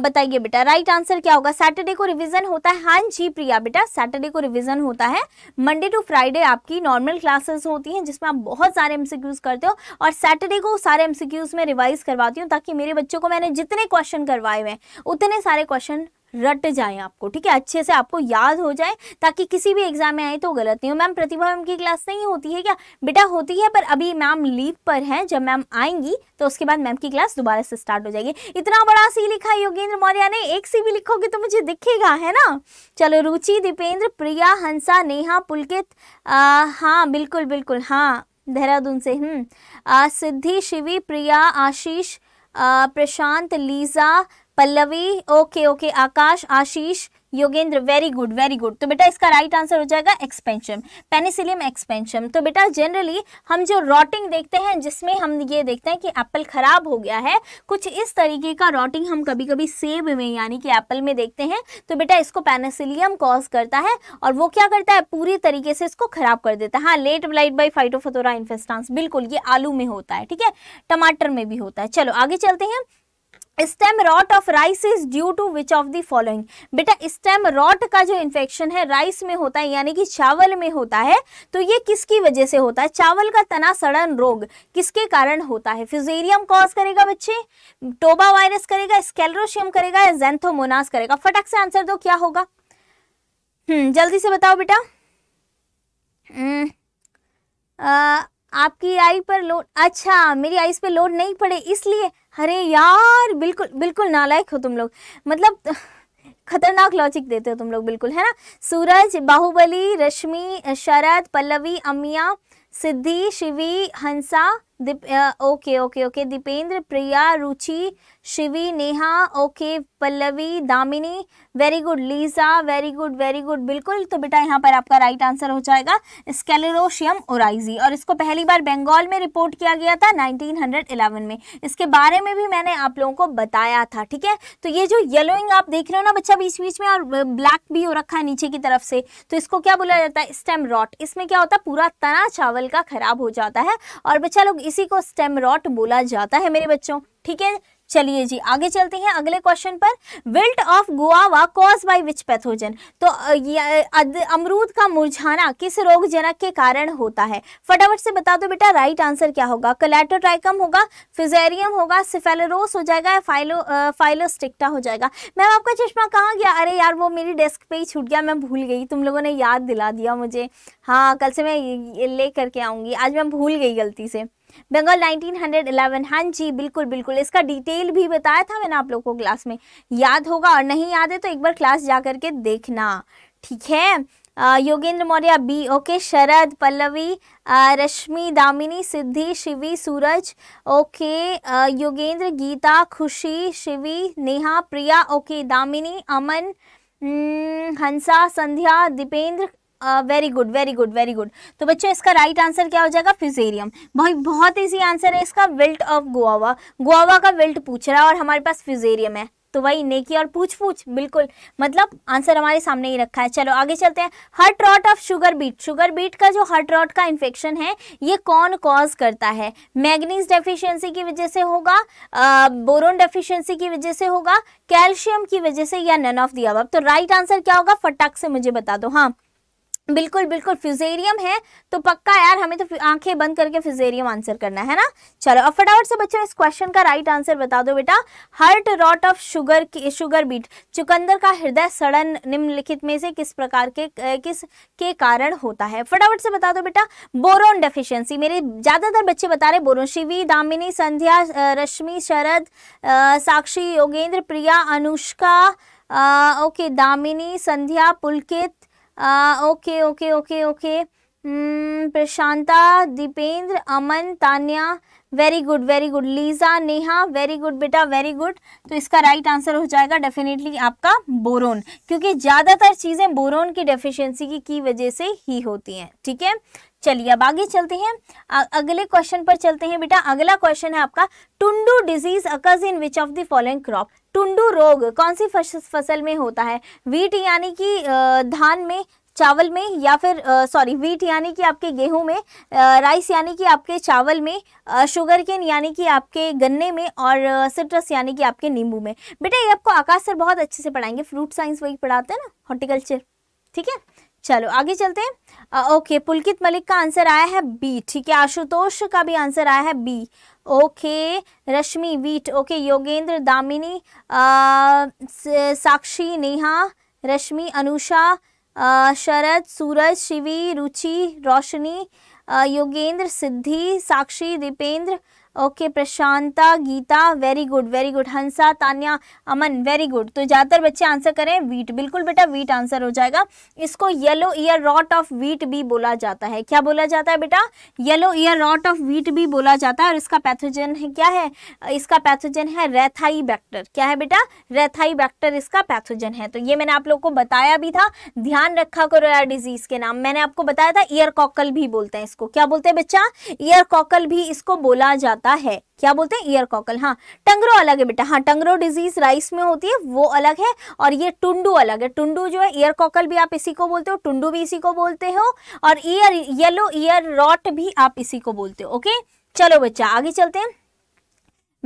बताइए बेटा राइट आंसर क्या होगा सैटरडे को रिवीजन होता है हाँ जी प्रिया बेटा सैटरडे को रिवीजन होता है मंडे टू फ्राइडे आपकी नॉर्मल क्लासेस होती हैं जिसमें आप बहुत सारे एमसीक्यूज करते हो और सैटरडे को सारे एमसीक्यूज में रिवाइज करवाती हूँ ताकि मेरे बच्चों को मैंने जितने क्वेश्चन करवाए हुए उतने सारे क्वेश्चन रट जाए आपको ठीक है अच्छे से आपको याद हो जाए ताकि किसी भी एग्जाम में आए तो गलत नहीं हो मैम प्रतिभा मैम की क्लास नहीं होती है क्या बेटा होती है पर अभी मैम लीव पर है जब मैम आएंगी तो उसके बाद मैम की क्लास दोबारा से स्टार्ट हो जाएगी इतना बड़ा सी लिखा योगेंद्र मौर्य ने एक सी भी लिखोगे तो मुझे दिखेगा है ना चलो रुचि दीपेंद्र प्रिया हंसा नेहा पुलकित हाँ बिल्कुल बिल्कुल हाँ देहरादून से hmm Siddhi Shivi Priya Ashish Prashant Lisa Pallavi okay okay Akash Ashish Yogendra very good very good तो बेटा इसका राइट आंसर हो जाएगा एक्सपेंशन पेनिसिलियम एक्सपेंशन तो बेटा जनरली हम जो रॉटिंग देखते हैं जिसमें हम ये देखते हैं कि एप्पल खराब हो गया है कुछ इस तरीके का रॉटिंग हम कभी कभी सेब में यानी कि एप्पल में देखते हैं तो बेटा इसको पेनिसिलियम कॉज करता है और वो क्या करता है पूरी तरीके से इसको खराब कर देता है हाँ late blight by Phytophthora infestans बिल्कुल ये आलू में होता है ठीक है टमाटर में भी होता है चलो आगे चलते हैं stem rot of rice is due to which of the following बेटा स्टेम रॉट का जो इन्फेक्शन है राइस में होता है यानी कि चावल में होता है तो ये किसकी वजह से होता है चावल का तना सड़न रोग किसके कारण होता है फ्यूजेरियम कॉज करेगा बच्चे टोबा वायरस करेगा स्केलरोशियम करेगा या जेंथोमोनास करेगा फटक से आंसर दो क्या होगा हम्म जल्दी से बताओ बेटा हम्म, आपकी आई पर लोड अच्छा मेरी आईज पे लोड नहीं पड़े इसलिए अरे यार बिल्कुल बिल्कुल नालायक हो तुम लोग मतलब खतरनाक लॉजिक देते हो तुम लोग बिल्कुल है ना Suraj Baahubali Rashmi Sharad Pallavi Amiya Siddhi Shivi Hansa okay okay okay Dipendra Priya Ruchi Shivi Neha okay Pallavi Damini very good Lisa very good very good बिल्कुल तो बेटा यहाँ पर आपका राइट आंसर हो जाएगा स्केलेरोशियम ओराइजी और इसको पहली बार बंगाल में रिपोर्ट किया गया था 1911 में इसके बारे में भी मैंने आप लोगों को बताया था ठीक है तो ये जो येलोइंग आप देख रहे हो ना बच्चा बीच बीच में और ब्लैक भी हो रखा है नीचे की तरफ से तो इसको क्या बोला जाता है स्टेम रॉट इसमें क्या होता है पूरा तना चावल का खराब हो जाता है और बच्चा लोग इसी को स्टेम रॉट बोला जाता है मेरे बच्चों ठीक है चलिए जी आगे चलते हैं अगले क्वेश्चन पर wilt of guava cause by which pathogen तो अमरूद का मुरझाना किस रोगजनक के कारण होता है फटाफट से बता दो बेटा राइट आंसर क्या होगा कलेटोट्राइकम होगा फिजेरियम होगा सिफेलोरोस हो जाएगा या फाइलो फाइलोस्टिक्टा हो जाएगा मैम आपका चश्मा कहाँ गया अरे यार वो मेरी डेस्क पे ही छूट गया मैं भूल गई तुम लोगों ने याद दिला दिया मुझे हाँ कल से मैं ले करके आऊँगी आज मैं भूल गई गलती से बंगाल 1911 हाँ जी बिल्कुल बिल्कुल इसका डिटेल भी बताया था मैंने आप लोगों को क्लास में याद होगा और नहीं याद है तो एक बार क्लास जा करके देखना ठीक है Yogendra Maurya B okay Sharad Pallavi Rashmi Damini Siddhi Shivi Suraj okay Yogendra Geeta Khushi Shivi Neha Priya okay Damini Aman Hansa Sandhya Dipendra very good very good very good तो बच्चों इसका राइट आंसर क्या हो जाएगा फ्यूजेरियम बहुत बहुत ईजी आंसर है इसका विल्ट ऑफ गोवा गोवा का विल्ट पूछ रहा है और हमारे पास फ्यूजेरियम है तो वही नेकी और पूछ पूछ बिल्कुल मतलब आंसर हमारे सामने ही रखा है चलो आगे चलते हैं heart rot of sugar beet sugar beet का जो हर्ट रॉट का इन्फेक्शन है ये कौन कॉज करता है मैग्नीज डेफिशिएंसी की वजह से होगा बोरोन डेफिशिएंसी की वजह से होगा कैल्शियम की वजह से या नन ऑफ दिया अब तो राइट आंसर क्या होगा फटाक से मुझे बता दो हाँ बिल्कुल बिल्कुल फ्यूजेरियम है तो पक्का यार हमें तो आंखें बंद करके फ्यूजेरियम आंसर करना है ना चलो अब फटाफट से बच्चों इस क्वेश्चन का राइट आंसर बता दो बेटा हर्ट रॉट ऑफ शुगर की शुगर बीट चुकंदर का हृदय सड़न निम्नलिखित में से किस प्रकार के किस के कारण होता है फटाफट से बता दो बेटा बोरोन डेफिशियंसी मेरे ज़्यादातर बच्चे बता रहे boron Shivi Damini Sandhya Rashmi Sharad Sakshi Yogendra Priya Anushka okay Damini Sandhya Pulkit okay okay okay okay hmm, Prashanta Dipendra Aman Tanya very good very good Lisa Neha very good बेटा वेरी गुड तो इसका राइट right आंसर हो जाएगा डेफिनेटली आपका बोरोन क्योंकि ज़्यादातर चीज़ें बोरोन की डेफिशिएंसी की, की वजह से ही होती हैं ठीक है चलिए अब आगे चलते हैं अगले क्वेश्चन पर चलते हैं बेटा अगला क्वेश्चन है आपका tundu disease occurs in which of the following crop tundu रोग कौन सी फसल में होता है वीट यानी कि धान में चावल में या फिर सॉरी वीट यानी कि आपके गेहूं में राइस यानी कि आपके चावल में आ, शुगर केन यानी कि आपके गन्ने में और सिट्रस यानी कि आपके नींबू में बेटा ये आपको आकाश सर बहुत अच्छे से पढ़ाएंगे फ्रूट साइंस वही पढ़ाते हैं ना हॉर्टिकल्चर ठीक है चलो आगे चलते हैं ओके पुलकित मलिक का आंसर आया है बी ठीक है आशुतोष का भी आंसर आया है B okay Rashmi wheat okay Yogendra Damini आ, Sakshi Neha Rashmi Anusha Sharad Suraj Shivi Ruchi Roshni Yogendra Siddhi Sakshi Dipendra okay Prashanta Geeta very good very good Hansa Tanya Aman very good तो ज़्यादातर बच्चे आंसर करें वीट बिल्कुल बेटा वीट आंसर हो जाएगा इसको yellow ear rot of wheat भी बोला जाता है क्या बोला जाता है बेटा yellow ear rot of wheat भी बोला जाता है और इसका पैथोजन है क्या है इसका पैथोजन है रेथाई बैक्टर क्या है बेटा रेथाई बैक्टर इसका पैथोजन है तो ये मैंने आप लोग को बताया भी था ध्यान रखा करो यार डिजीज के नाम मैंने आपको बताया था ईयर कॉकल भी बोलते हैं इसको क्या बोलते हैं बच्चा ईयर कॉकल भी इसको बोला जाता आता है क्या बोलते हैं ईयर कॉकल हाँ टंगरो अलग है बेटा हाँ टंगरो डिजीज राइस में होती है वो अलग है और ये टुंडू अलग है टुंडू जो है ईयर कॉकल भी आप इसी को बोलते हो टुंडू भी इसी को बोलते हो और ईयर येलो ईयर रॉट भी आप इसी को बोलते हो ओके चलो बच्चा आगे चलते हैं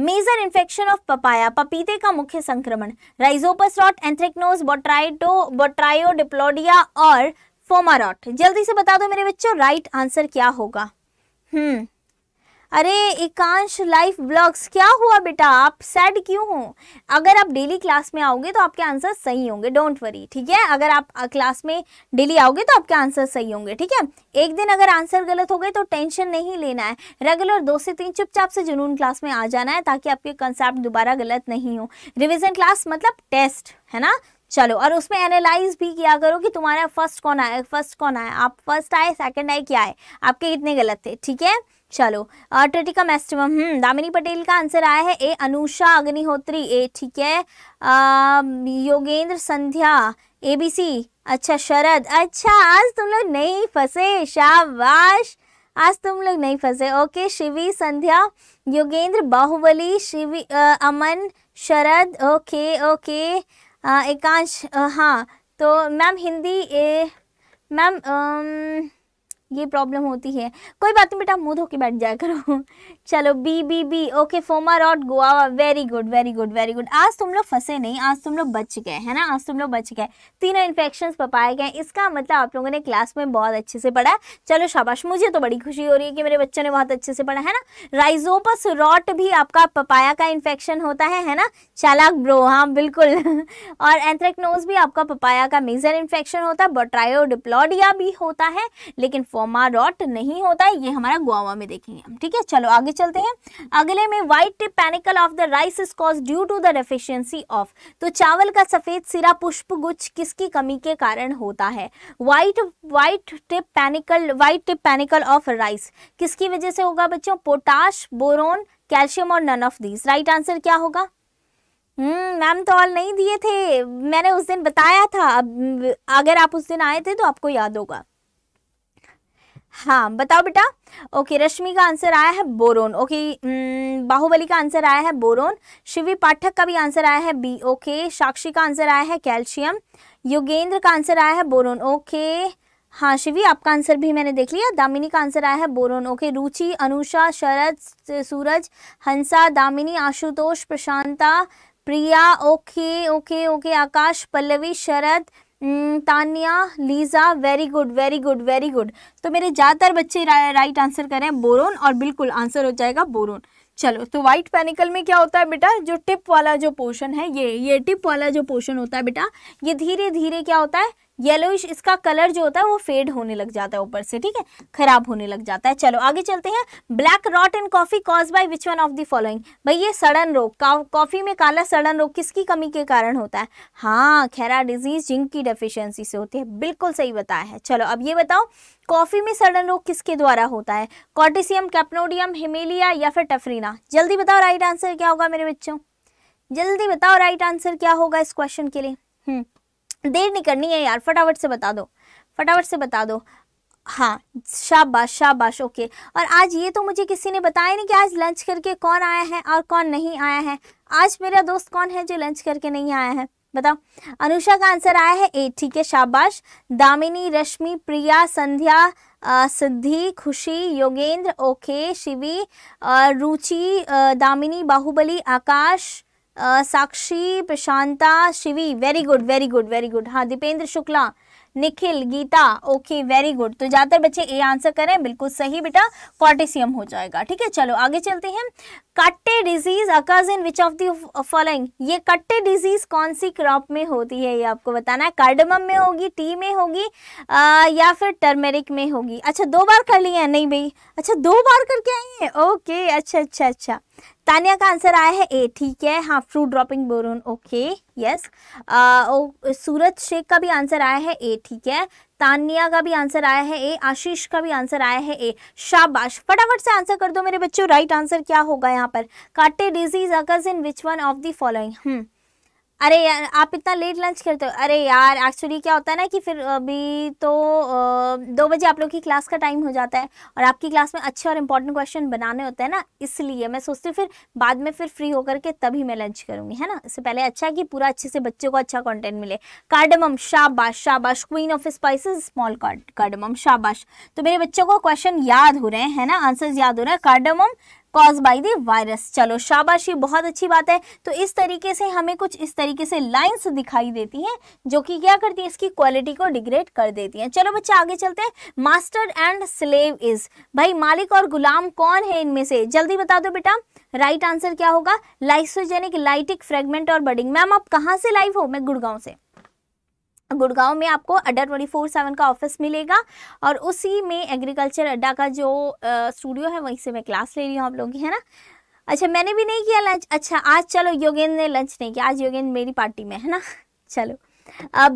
मेजर इन्फेक्शन ऑफ पपाया पपीते का मुख्य संक्रमण राइजोपस रॉट एंथ्रेक्नोस बोट्राइटो डिप्लोडिया और फोमारॉट जल्दी से बता दो मेरे बच्चों राइट आंसर क्या होगा हम्म अरे एकांश लाइफ ब्लॉग्स क्या हुआ बेटा आप सैड क्यों हो अगर आप डेली क्लास में आओगे तो आपके आंसर सही होंगे डोंट वरी ठीक है अगर आप क्लास में डेली आओगे तो आपके आंसर सही होंगे ठीक है एक दिन अगर आंसर गलत हो गए तो टेंशन नहीं लेना है रेगुलर दो से तीन चुपचाप से जुनून क्लास में आ जाना है ताकि आपके कंसेप्ट दोबारा गलत नहीं हो रिविजन क्लास मतलब टेस्ट है ना चलो और उसमें एनालाइज भी किया करो कि तुम्हारा फर्स्ट कौन आया फर्स्ट कौन आया आप फर्स्ट आए सेकंड आए क्या आए आपके कितने गलत थे ठीक है चलो टटिका मैस्टिमम हम्म दामिनी पटेल का आंसर आया है ए अनुषा अग्निहोत्री ए ठीक है आ, योगेंद्र संध्या ए बी सी अच्छा शरद अच्छा आज तुम लोग नहीं फंसे शाबाश आज तुम लोग नहीं फंसे ओके शिवी संध्या योगेंद्र बाहुबली शिवी आ, अमन शरद ओके ओके एकांश हाँ तो मैम हिंदी मैम ये प्रॉब्लम होती है कोई बात नहीं बेटा मुंह धो के बैठ जाया करो चलो B B B okay Phoma rot guava very good very good very good आज तुम लोग फंसे नहीं आज तुम लोग बच गए है ना आज तुम लोग बच गए तीनों इन्फेक्शन पपाए गए इसका मतलब आप लोगों ने क्लास में बहुत अच्छे से पढ़ा चलो शाबाश मुझे तो बड़ी खुशी हो रही है कि मेरे बच्चों ने बहुत अच्छे से पढ़ा है ना राइजोपस रॉट भी आपका पपाया का इन्फेक्शन होता है है ना चालाक ब्रो हाँ बिल्कुल और एंथ्रेक्नोज भी आपका पपाया का मेजर इन्फेक्शन होता है बोट्रायोडिप्लॉडिया भी होता है लेकिन डॉट नहीं होता है ये हमारा गोवा में देखेंगे हम ठीक है चलो आगे चलते हैं अगले में white tip panicle of the rice is cause due to the deficiency of तो चावल का सफेद सिरा पुष्प गुच्छ किसकी कमी के कारण होता है white white tip panicle white tip panicle of rice किसकी वजह से होगा बच्चों पोटाश बोरोन कैल्शियम और none of these right answer क्या होगा हम्म मैम तो ऑल नहीं दिए थे मैंने उस दिन बताया था अब अगर आप उस दिन आए थे तो आपको याद होगा हाँ बताओ बेटा ओके रश्मि का आंसर आया है बोरोन ओके हम्म, बाहुबली का आंसर आया है बोरोन शिवी पाठक का भी आंसर आया है बी ओके साक्षी का आंसर आया है कैल्शियम योगेंद्र का आंसर आया है बोरोन ओके हाँ शिवी आपका आंसर भी मैंने देख लिया दामिनी का आंसर आया है boron okay Ruchi Anusha Sharad Suraj Hansa Damini Ashutosh Prashanta Priya okay okay okay Akash Pallavi Sharad Tania Lisa very good very good very good तो मेरे ज़्यादातर बच्चे रा, राइट आंसर करें बोरोन और बिल्कुल आंसर हो जाएगा बोरोन चलो तो व्हाइट पेनिकल में क्या होता है बेटा जो टिप वाला जो पोर्शन है ये ये टिप वाला जो पोर्शन होता है बेटा ये धीरे धीरे क्या होता है येलोइश इसका कलर जो होता है वो फेड होने लग जाता है ऊपर से ठीक है खराब होने लग जाता है चलो आगे चलते हैं black rot in coffee cause by which one of the following भाई ये सड़न रोग कॉफी में काला सड़न रोग किसकी कमी के कारण होता है हाँ खैरा डिजीज जिंक की डेफिशिएंसी से होती है बिल्कुल सही बताया है चलो अब ये बताओ कॉफी में सड़न रोग किसके द्वारा होता है कॉटिसियम कैप्नोडियम हिमेलिया या फिर टफरीना जल्दी बताओ राइट आंसर क्या होगा मेरे बच्चों जल्दी बताओ राइट आंसर क्या होगा इस क्वेश्चन के लिए हम्म देर नहीं करनी है यार फटाफट से बता दो फटाफट से बता दो हाँ शाबाश शाबाश ओके और आज ये तो मुझे किसी ने बताया नहीं कि आज लंच करके कौन आया है और कौन नहीं आया है आज मेरा दोस्त कौन है जो लंच करके नहीं आया है बताओ अनुषा का आंसर आया है ए ठीक है शाबाश दामिनी रश्मि प्रिया Sandhya Siddhi Khushi Yogendra okay Shivi Ruchi Damini Baahubali Akash Sakshi Prashanta Shivi very good very good very good हाँ Dipendra Shukla Nikhil Geeta okay very good तो ज़्यादातर बच्चे ए आंसर करें बिल्कुल सही बेटा कॉटेशियम हो जाएगा ठीक है चलो आगे चलते हैं katte disease occurs in which of the following ये कट्टे डिजीज कौन सी क्रॉप में होती है ये आपको बताना है कार्डमम में होगी टी में होगी या फिर टर्मेरिक में होगी अच्छा दो बार कर लिया नहीं भाई अच्छा दो बार करके आई है ओके अच्छा अच्छा अच्छा तानिया का आंसर आया है ए ठीक है हाँ fruit dropping boron okay yes Suraj Sheikh का भी आंसर आया है ए ठीक है तानिया का भी आंसर आया है ए आशीष का भी आंसर आया है ए शाबाश फटाफट से आंसर कर दो मेरे बच्चों राइट आंसर क्या होगा यहाँ पर katte disease occurs in which one of the following hmm अरे यार आप इतना लेट लंच करते हो अरे यार एक्चुअली क्या होता है ना कि फिर अभी तो दो बजे आप लोग की क्लास का टाइम हो जाता है और आपकी क्लास में अच्छे और इम्पोर्टेंट क्वेश्चन बनाने होते हैं ना इसलिए मैं सोचती हूँ फिर बाद में फिर फ्री होकर के तभी मैं लंच करूँगी है ना इससे पहले अच्छा कि पूरा अच्छे से बच्चों को अच्छा कॉन्टेंट मिले कार्डमम शाबाश शाबाश queen of spices small cardamom शाबाश तो मेरे बच्चों को क्वेश्चन याद हो रहे हैं है ना आंसर्स याद हो रहे हैं cardamom cause by the virus चलो शाबाशी बहुत अच्छी बात है तो इस तरीके से हमें कुछ इस तरीके से लाइंस दिखाई देती हैं जो कि क्या करती है इसकी क्वालिटी को डिग्रेड कर देती हैं चलो बच्चे आगे चलते हैं मास्टर एंड स्लेव इज भाई मालिक और गुलाम कौन है इनमें से जल्दी बता दो बेटा राइट आंसर क्या होगा लाइसोजेनिक लाइटिक फ्रेगमेंट और बडिंग मैम आप कहाँ से लाइव हो मैं गुड़गांव से गुड़गांव में आपको अड्डा ट्वेंटी फोर सेवन का ऑफिस मिलेगा और उसी में एग्रीकल्चर अड्डा का जो स्टूडियो है वहीं से मैं क्लास ले रही हूँ आप लोग की है ना अच्छा मैंने भी नहीं किया लंच अच्छा आज चलो योगेंद्र ने लंच नहीं किया आज योगेंद्र मेरी पार्टी में है ना चलो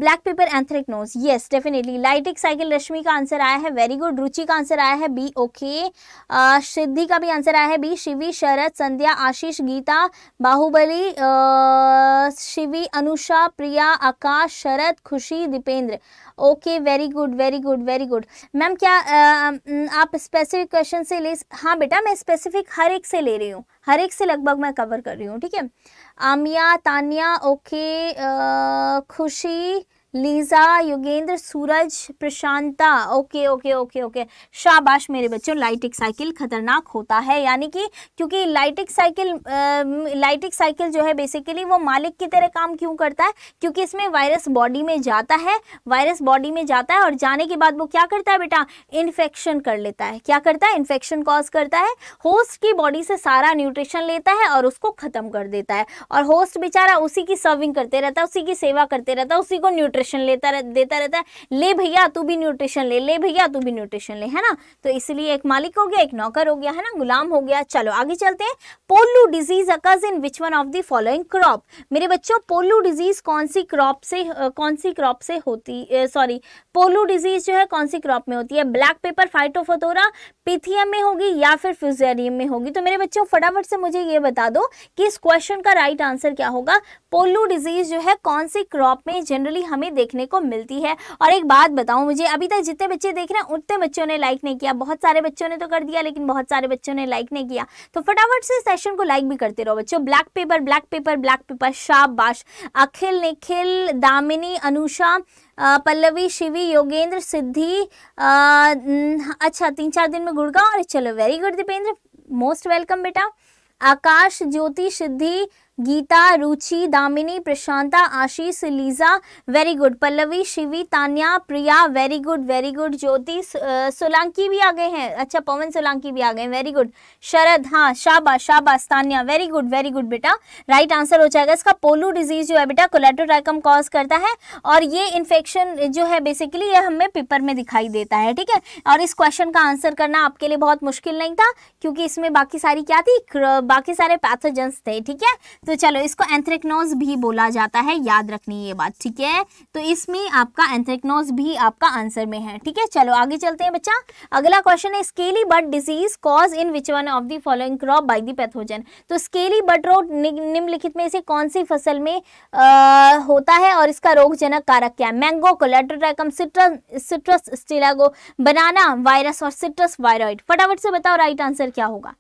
black pepper anthracnose yes definitely lytic cycle Rashmi का आंसर आया है वेरी गुड रुचि का आंसर आया है बी ओके सिद्धि का भी आंसर आया है B Shivi Sharad Sandhya Ashish Geeta Bahubali Shivi Anusha Priya Akash Sharad Khushi Deependra okay very good very good very good ma'am क्या uh, mm, आप स्पेसिफिक क्वेश्चन से ले हाँ बेटा मैं स्पेसिफिक हर एक से ले रही हूँ हर एक से लगभग मैं कवर कर रही हूँ ठीक है Amiya Taniya okay Khushi Liza Yogendra Suraj Prashanta okay okay okay okay शाबाश मेरे बच्चों लाइटिक साइकिल खतरनाक होता है यानी कि क्योंकि लाइटिक साइकिल लाइटिक साइकिल जो है बेसिकली वो मालिक की तरह काम क्यों करता है क्योंकि इसमें वायरस बॉडी में जाता है वायरस बॉडी में जाता है और जाने के बाद वो क्या करता है बेटा इन्फेक्शन कर लेता है क्या करता है इन्फेक्शन कॉज करता है होस्ट की बॉडी से सारा न्यूट्रिशन लेता है और उसको ख़त्म कर देता है और होस्ट बेचारा उसी की सर्विंग करते रहता है उसी की सेवा करते रहता है उसी को न्यूट्रिशन न्यूट्रिशन लेता रह, देता रहता है ले भैया तू भी न्यूट्रिशन ले ले भैया तू भी न्यूट्रिशन ले है ना तो इसलिए एक मालिक हो गया एक नौकर हो गया है ना गुलाम हो गया चलो आगे चलते हैं pollu disease occurs in which one of the following crop मेरे बच्चों पोलू डिजीज कौन सी क्रॉप से कौन सी क्रॉप से होती सॉरी पोलू डिजीज जो है कौन सी क्रॉप में होती है ब्लैक पेपर फाइटोफोथोरा पिथियम में होगी या फिर फ्यूजेरियम में होगी तो मेरे बच्चों फटाफट से मुझे ये बता दो कि इस क्वेश्चन का राइट आंसर क्या होगा पोलू डिजीज जो है कौन सी क्रॉप में जनरली हमें देखने को मिलती है और एक बात बताऊं मुझे अभी तक जितने बच्चे देख रहे हैं उतने बच्चों ने लाइक नहीं किया बहुत सारे बच्चों ने तो कर दिया लेकिन बहुत सारे बच्चों ने लाइक नहीं किया तो फटाफट से सेशन को लाइक भी करते रहो बच्चों black pepper black pepper black pepper शाबाश अखिल निखिल दामिनी अनुषा पल्लवी शिवी योगेंद्र सिद्धि अच्छा तीन चार दिन में गुड़गांव और चलो very good Deependra most welcome बेटा Akash Jyoti Siddhi Geeta Ruchi Damini Prashanta Ashish Liza very good Pallavi Shivi Tanya Priya very good very good Jyoti Solanki भी आ गए हैं अच्छा पवन सोलंकी भी आ गए वेरी गुड शरद हाँ शाबाश शाबाश Tanya very good very good बेटा राइट आंसर हो जाएगा इसका पोलू डिजीज जो है बेटा कोलेटोट्रैकम कॉज करता है और ये इन्फेक्शन जो है बेसिकली ये हमें पेपर में दिखाई देता है ठीक है और इस क्वेश्चन का आंसर करना आपके लिए बहुत मुश्किल नहीं था क्योंकि इसमें बाकी सारी क्या थी बाकी सारे पैथोजेंस थे ठीक है तो चलो इसको एंथ्रेक्नोज भी बोला जाता है याद रखनी ये बात ठीक है तो इसमें आपका एंथ्रेक्नोज भी आपका आंसर में है ठीक है चलो आगे चलते हैं बच्चा अगला क्वेश्चन है scaly butt disease cause in which one of the following crop by the pathogen तो स्केली बर्ड रोग निम्नलिखित में से कौन सी फसल में आ, होता है और इसका रोगजनक कारक क्या है mango Colletotrichum citrus citrus Ustilago banana virus और सिट्रस वायरॉइड फटाफट से बताओ राइट आंसर क्या होगा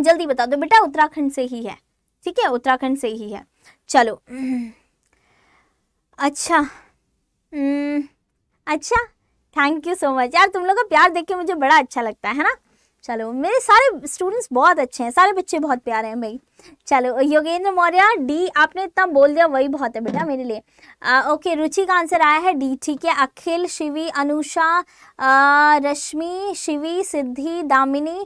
जल्दी बता दो तो बेटा उत्तराखंड से ही है ठीक है उत्तराखंड से ही है चलो अच्छा हम्म, अच्छा थैंक यू सो मच यार तुम लोग का प्यार देख के मुझे बड़ा अच्छा लगता है ना चलो मेरे सारे स्टूडेंट्स बहुत अच्छे हैं सारे बच्चे बहुत प्यारे हैं भाई चलो योगेंद्र मौर्य डी आपने इतना बोल दिया वही बहुत है बेटा मेरे लिए आ, ओके रुचि का आंसर आया है डी ठीक है अखिल शिवी अनुषा रश्मि शिवी सिद्धि दामिनी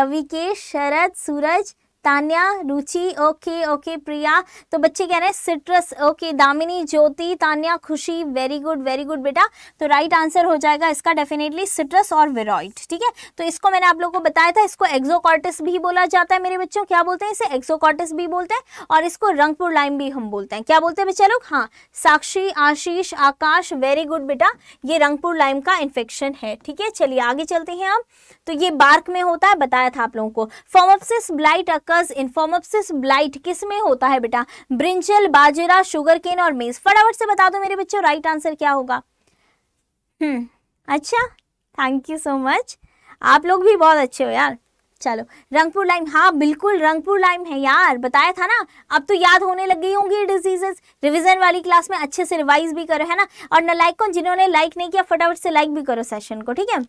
रविकेश शरद सूरज तान्या रुचि ओके ओके प्रिया तो बच्चे कह रहे हैं citrus okay Damini Jyoti Tanya Khushi very good very good बेटा तो राइट आंसर हो जाएगा इसका डेफिनेटली सिट्रस और वेरॉइड ठीक है तो इसको मैंने आप लोगों को बताया था इसको एक्सोकॉर्टिस भी बोला जाता है मेरे बच्चों क्या बोलते हैं इसे एक्सोकॉर्टिस भी बोलते हैं और इसको रंगपुर लाइम भी हम बोलते हैं क्या बोलते हैं बच्चे लोग हाँ साक्षी आशीष आकाश वेरी गुड बेटा ये रंगपुर लाइम का इन्फेक्शन है ठीक है चलिए आगे चलते हैं हम तो ये बार्क में होता है बताया था आप लोगों को Phomopsis blight discuss in Phomopsis blight किस में होता है बेटा ब्रिंजल बाजरा केन और मेज फटाफट से बता दो मेरे बच्चों राइट आंसर क्या होगा हम्म अच्छा थैंक यू सो मच आप लोग भी बहुत अच्छे हो यार चलो रंगपुर लाइम हाँ बिल्कुल रंगपुर लाइम है यार बताया था ना अब तो याद होने लग गई होंगी डिजीजेस रिविजन वाली क्लास में अच्छे से रिवाइज भी करो है ना और नलाइक को जिन्होंने लाइक नहीं किया फटाफट से लाइक भी करो सेशन को ठीक है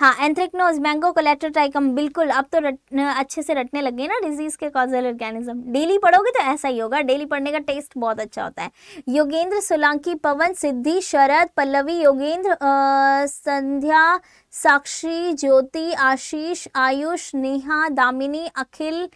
हाँ एंथ्रेक्नोज मैंगो कोलेटर ट्राइकम बिल्कुल अब तो रट, न, अच्छे से रटने लग गए ना डिजीज के कॉजल ऑर्गेनिज्म डेली पढ़ोगे तो ऐसा ही होगा डेली पढ़ने का टेस्ट बहुत अच्छा होता है Yogendra Solanki Pawan Siddhi Sharad Pallavi Yogendra Sandhya Sakshi Jyoti Ashish Ayush Neha Damini Akhil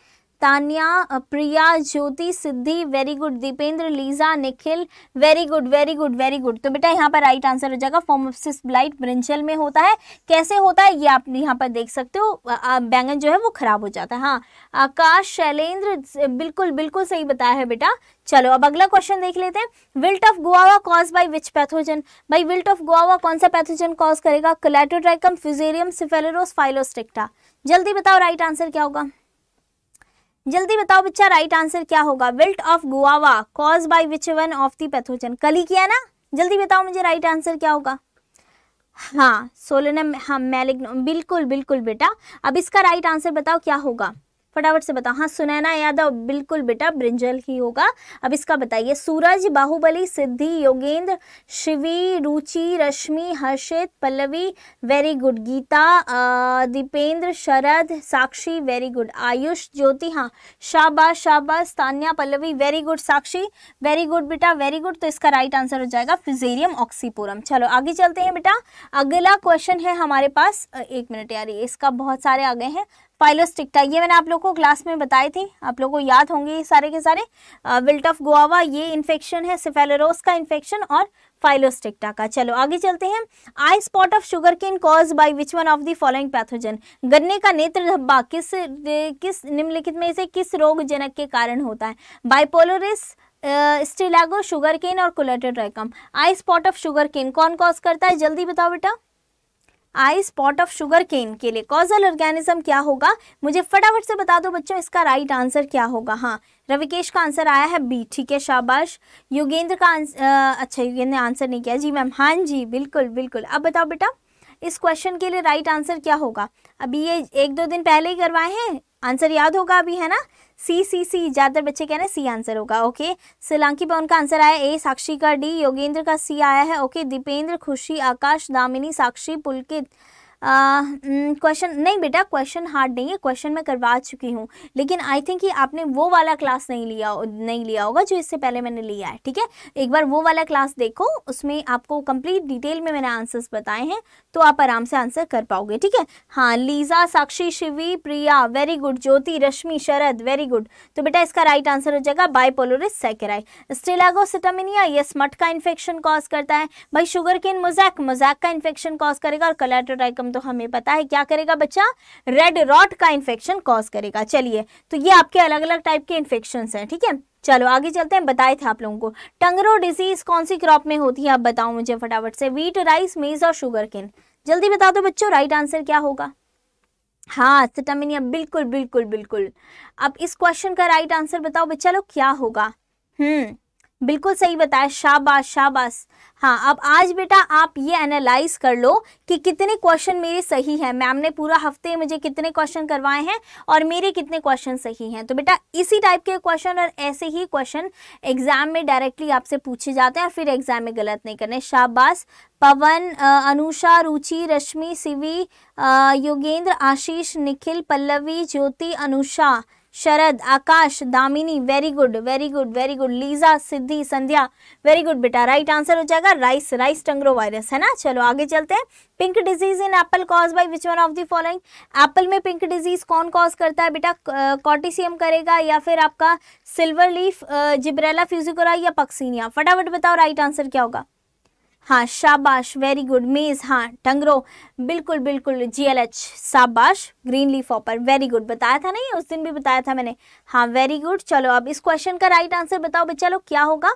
Taniya Priya Jyoti Siddhi very good Deependra Liza Nikhil very good very good very good तो बेटा यहाँ पर राइट आंसर हो जाएगा Phomopsis blight brinjal में होता है कैसे होता है ये आप यहाँ पर देख सकते हो बैंगन जो है वो खराब हो जाता है हाँ आकाश शैलेंद्र बिल्कुल बिल्कुल सही बताया है बेटा चलो अब अगला क्वेश्चन देख लेते हैं wilt of guava cause by which pathogen भाई विल्ट ऑफ गुआवा कौन सा पैथोजन कॉज करेगा कलेटोट्राइकम फ्यूजेरियम सिफेलेरोस फाइलोस्टिक्टा जल्दी बताओ राइट आंसर क्या होगा जल्दी बताओ बच्चा राइट आंसर क्या होगा wilt of guava cause by which one of the pathogen कल ही किया ना जल्दी बताओ मुझे राइट आंसर क्या होगा हाँ सोलनम हाँ मैलिग्नो बिल्कुल बिल्कुल बेटा अब इसका राइट आंसर बताओ क्या होगा फटाफट से बताओ हाँ सुनैना यादव बिल्कुल बेटा ब्रिंजल ही होगा अब इसका बताइए Suraj Bahubali Siddhi Yogendra Shivi Ruchi Rashmi Harshit Pallavi very good Geeta Deependra Sharad Sakshi very good Ayush Jyoti हाँ शाबाश शाबाश Tanya Pallavi very good Sakshi very good बेटा वेरी गुड तो इसका राइट आंसर हो जाएगा फिजेरियम ऑक्सीपोरम चलो आगे चलते हैं बेटा अगला क्वेश्चन है हमारे पास एक मिनट यार इसका बहुत सारे आ गए हैं पाइलोस्टिकटा ये मैंने आप लोगों को क्लास में बताई थी आप लोगों को याद होंगे सारे के सारे विल्ट ऑफ गोवा ये इन्फेक्शन है सिफेलोरोस का इन्फेक्शन और फाइलोस्टिक्टा का चलो आगे चलते हैं eye spot of sugarcane cause by which one of the following pathogen गन्ने का नेत्र धब्बा किस किस निम्नलिखित में से किस रोग जनक के कारण होता है बाइपोलोरिस स्टिलागो शुगर केन और Colletotrichum eye spot of sugarcane कौन कॉज करता है जल्दी बताओ बेटा eye spot of sugarcane के लिए कॉजल ऑर्गेनिज्म क्या होगा मुझे फटाफट से बता दो बच्चों इसका राइट आंसर क्या होगा हाँ रविकेश का आंसर आया है बी ठीक है शाबाश योगेंद्र का आंसर अच्छा योगेंद्र ने आंसर नहीं किया जी मैम हाँ जी बिल्कुल बिल्कुल अब बताओ बेटा इस क्वेश्चन के लिए राइट आंसर क्या होगा अभी ये एक दो दिन पहले ही करवाए हैं आंसर याद होगा अभी है ना सी सी सी ज़्यादातर बच्चे कह रहे हैं सी आंसर होगा ओके सिलांकी पर उनका आंसर आया ए साक्षी का डी योगेंद्र का सी आया है ओके दीपेंद्र खुशी आकाश दामिनी साक्षी पुलकित क्वेश्चन नहीं बेटा क्वेश्चन हार्ड नहीं है क्वेश्चन मैं करवा चुकी हूँ लेकिन आई थिंक आपने वो वाला क्लास नहीं लिया नहीं लिया होगा जो इससे पहले मैंने लिया है ठीक है एक बार वो वाला क्लास देखो उसमें आपको कंप्लीट डिटेल में मैंने आंसर्स बताए हैं तो आप आराम से आंसर कर पाओगे ठीक है हाँ Liza Sakshi Shivi Priya very good Jyoti Rashmi Sharad very good तो बेटा इसका राइट आंसर हो जाएगा बाइपोलोरिस सैकेराई स्टेलागोसिटामिनिया ये स्मट का इन्फेक्शन कॉज करता है भाई शुगर केन मोजैक मोजैक का इन्फेक्शन कॉज करेगा और कलेटोटाइकम तो हमें पता है क्या करेगा बच्चा रेड रॉट का इन्फेक्शन कॉज करेगा चलिए तो ये आपके अलग अलग टाइप के इन्फेक्शन हैं ठीक है चलो आगे चलते हैं बताए थे आप लोगों को टंगरो डिजीज कौन सी क्रॉप में होती है आप बताओ मुझे फटाफट से वीट राइस मेज और शुगर केन जल्दी बता दो बच्चों राइट आंसर क्या होगा हाँ सिटामिनिया बिल्कुल बिल्कुल बिल्कुल अब इस क्वेश्चन का राइट आंसर बताओ बच्चा लोग क्या होगा हम्म बिल्कुल सही बताया शाबाश शाबाश हाँ अब आज बेटा आप ये एनालाइज कर लो कि कितने क्वेश्चन मेरे सही हैं मैम ने पूरा हफ्ते मुझे कितने क्वेश्चन करवाए हैं और मेरे कितने क्वेश्चन सही हैं तो बेटा इसी टाइप के क्वेश्चन और ऐसे ही क्वेश्चन एग्जाम में डायरेक्टली आपसे पूछे जाते हैं और फिर एग्जाम में गलत नहीं करने शाबाश Pawan Anusha Ruchi Rashmi Shivi Yogendra Ashish Nikhil Pallavi Jyoti Anusha Sharad Akash Damini very good very good very good Liza Siddhi Sandhya very good बेटा राइट आंसर हो जाएगा राइस राइस टंगरो वायरस है ना चलो आगे चलते हैं pink disease in apple cause by which one of the following apple में पिंक डिजीज कौन कॉज करता है बेटा कॉटिसियम करेगा या फिर आपका सिल्वर लीफ जिब्रेला फ्यूजिकोरा या पक्सीनिया फटाफट बताओ राइट आंसर क्या होगा हाँ शाबाश वेरी गुड मेज हाँ टंगरो बिल्कुल बिल्कुल जी एल एच शाबाश green leaf hopper very good बताया था नहीं उस दिन भी बताया था मैंने हाँ वेरी गुड चलो अब इस क्वेश्चन का राइट आंसर बताओ बच्चा लोग क्या होगा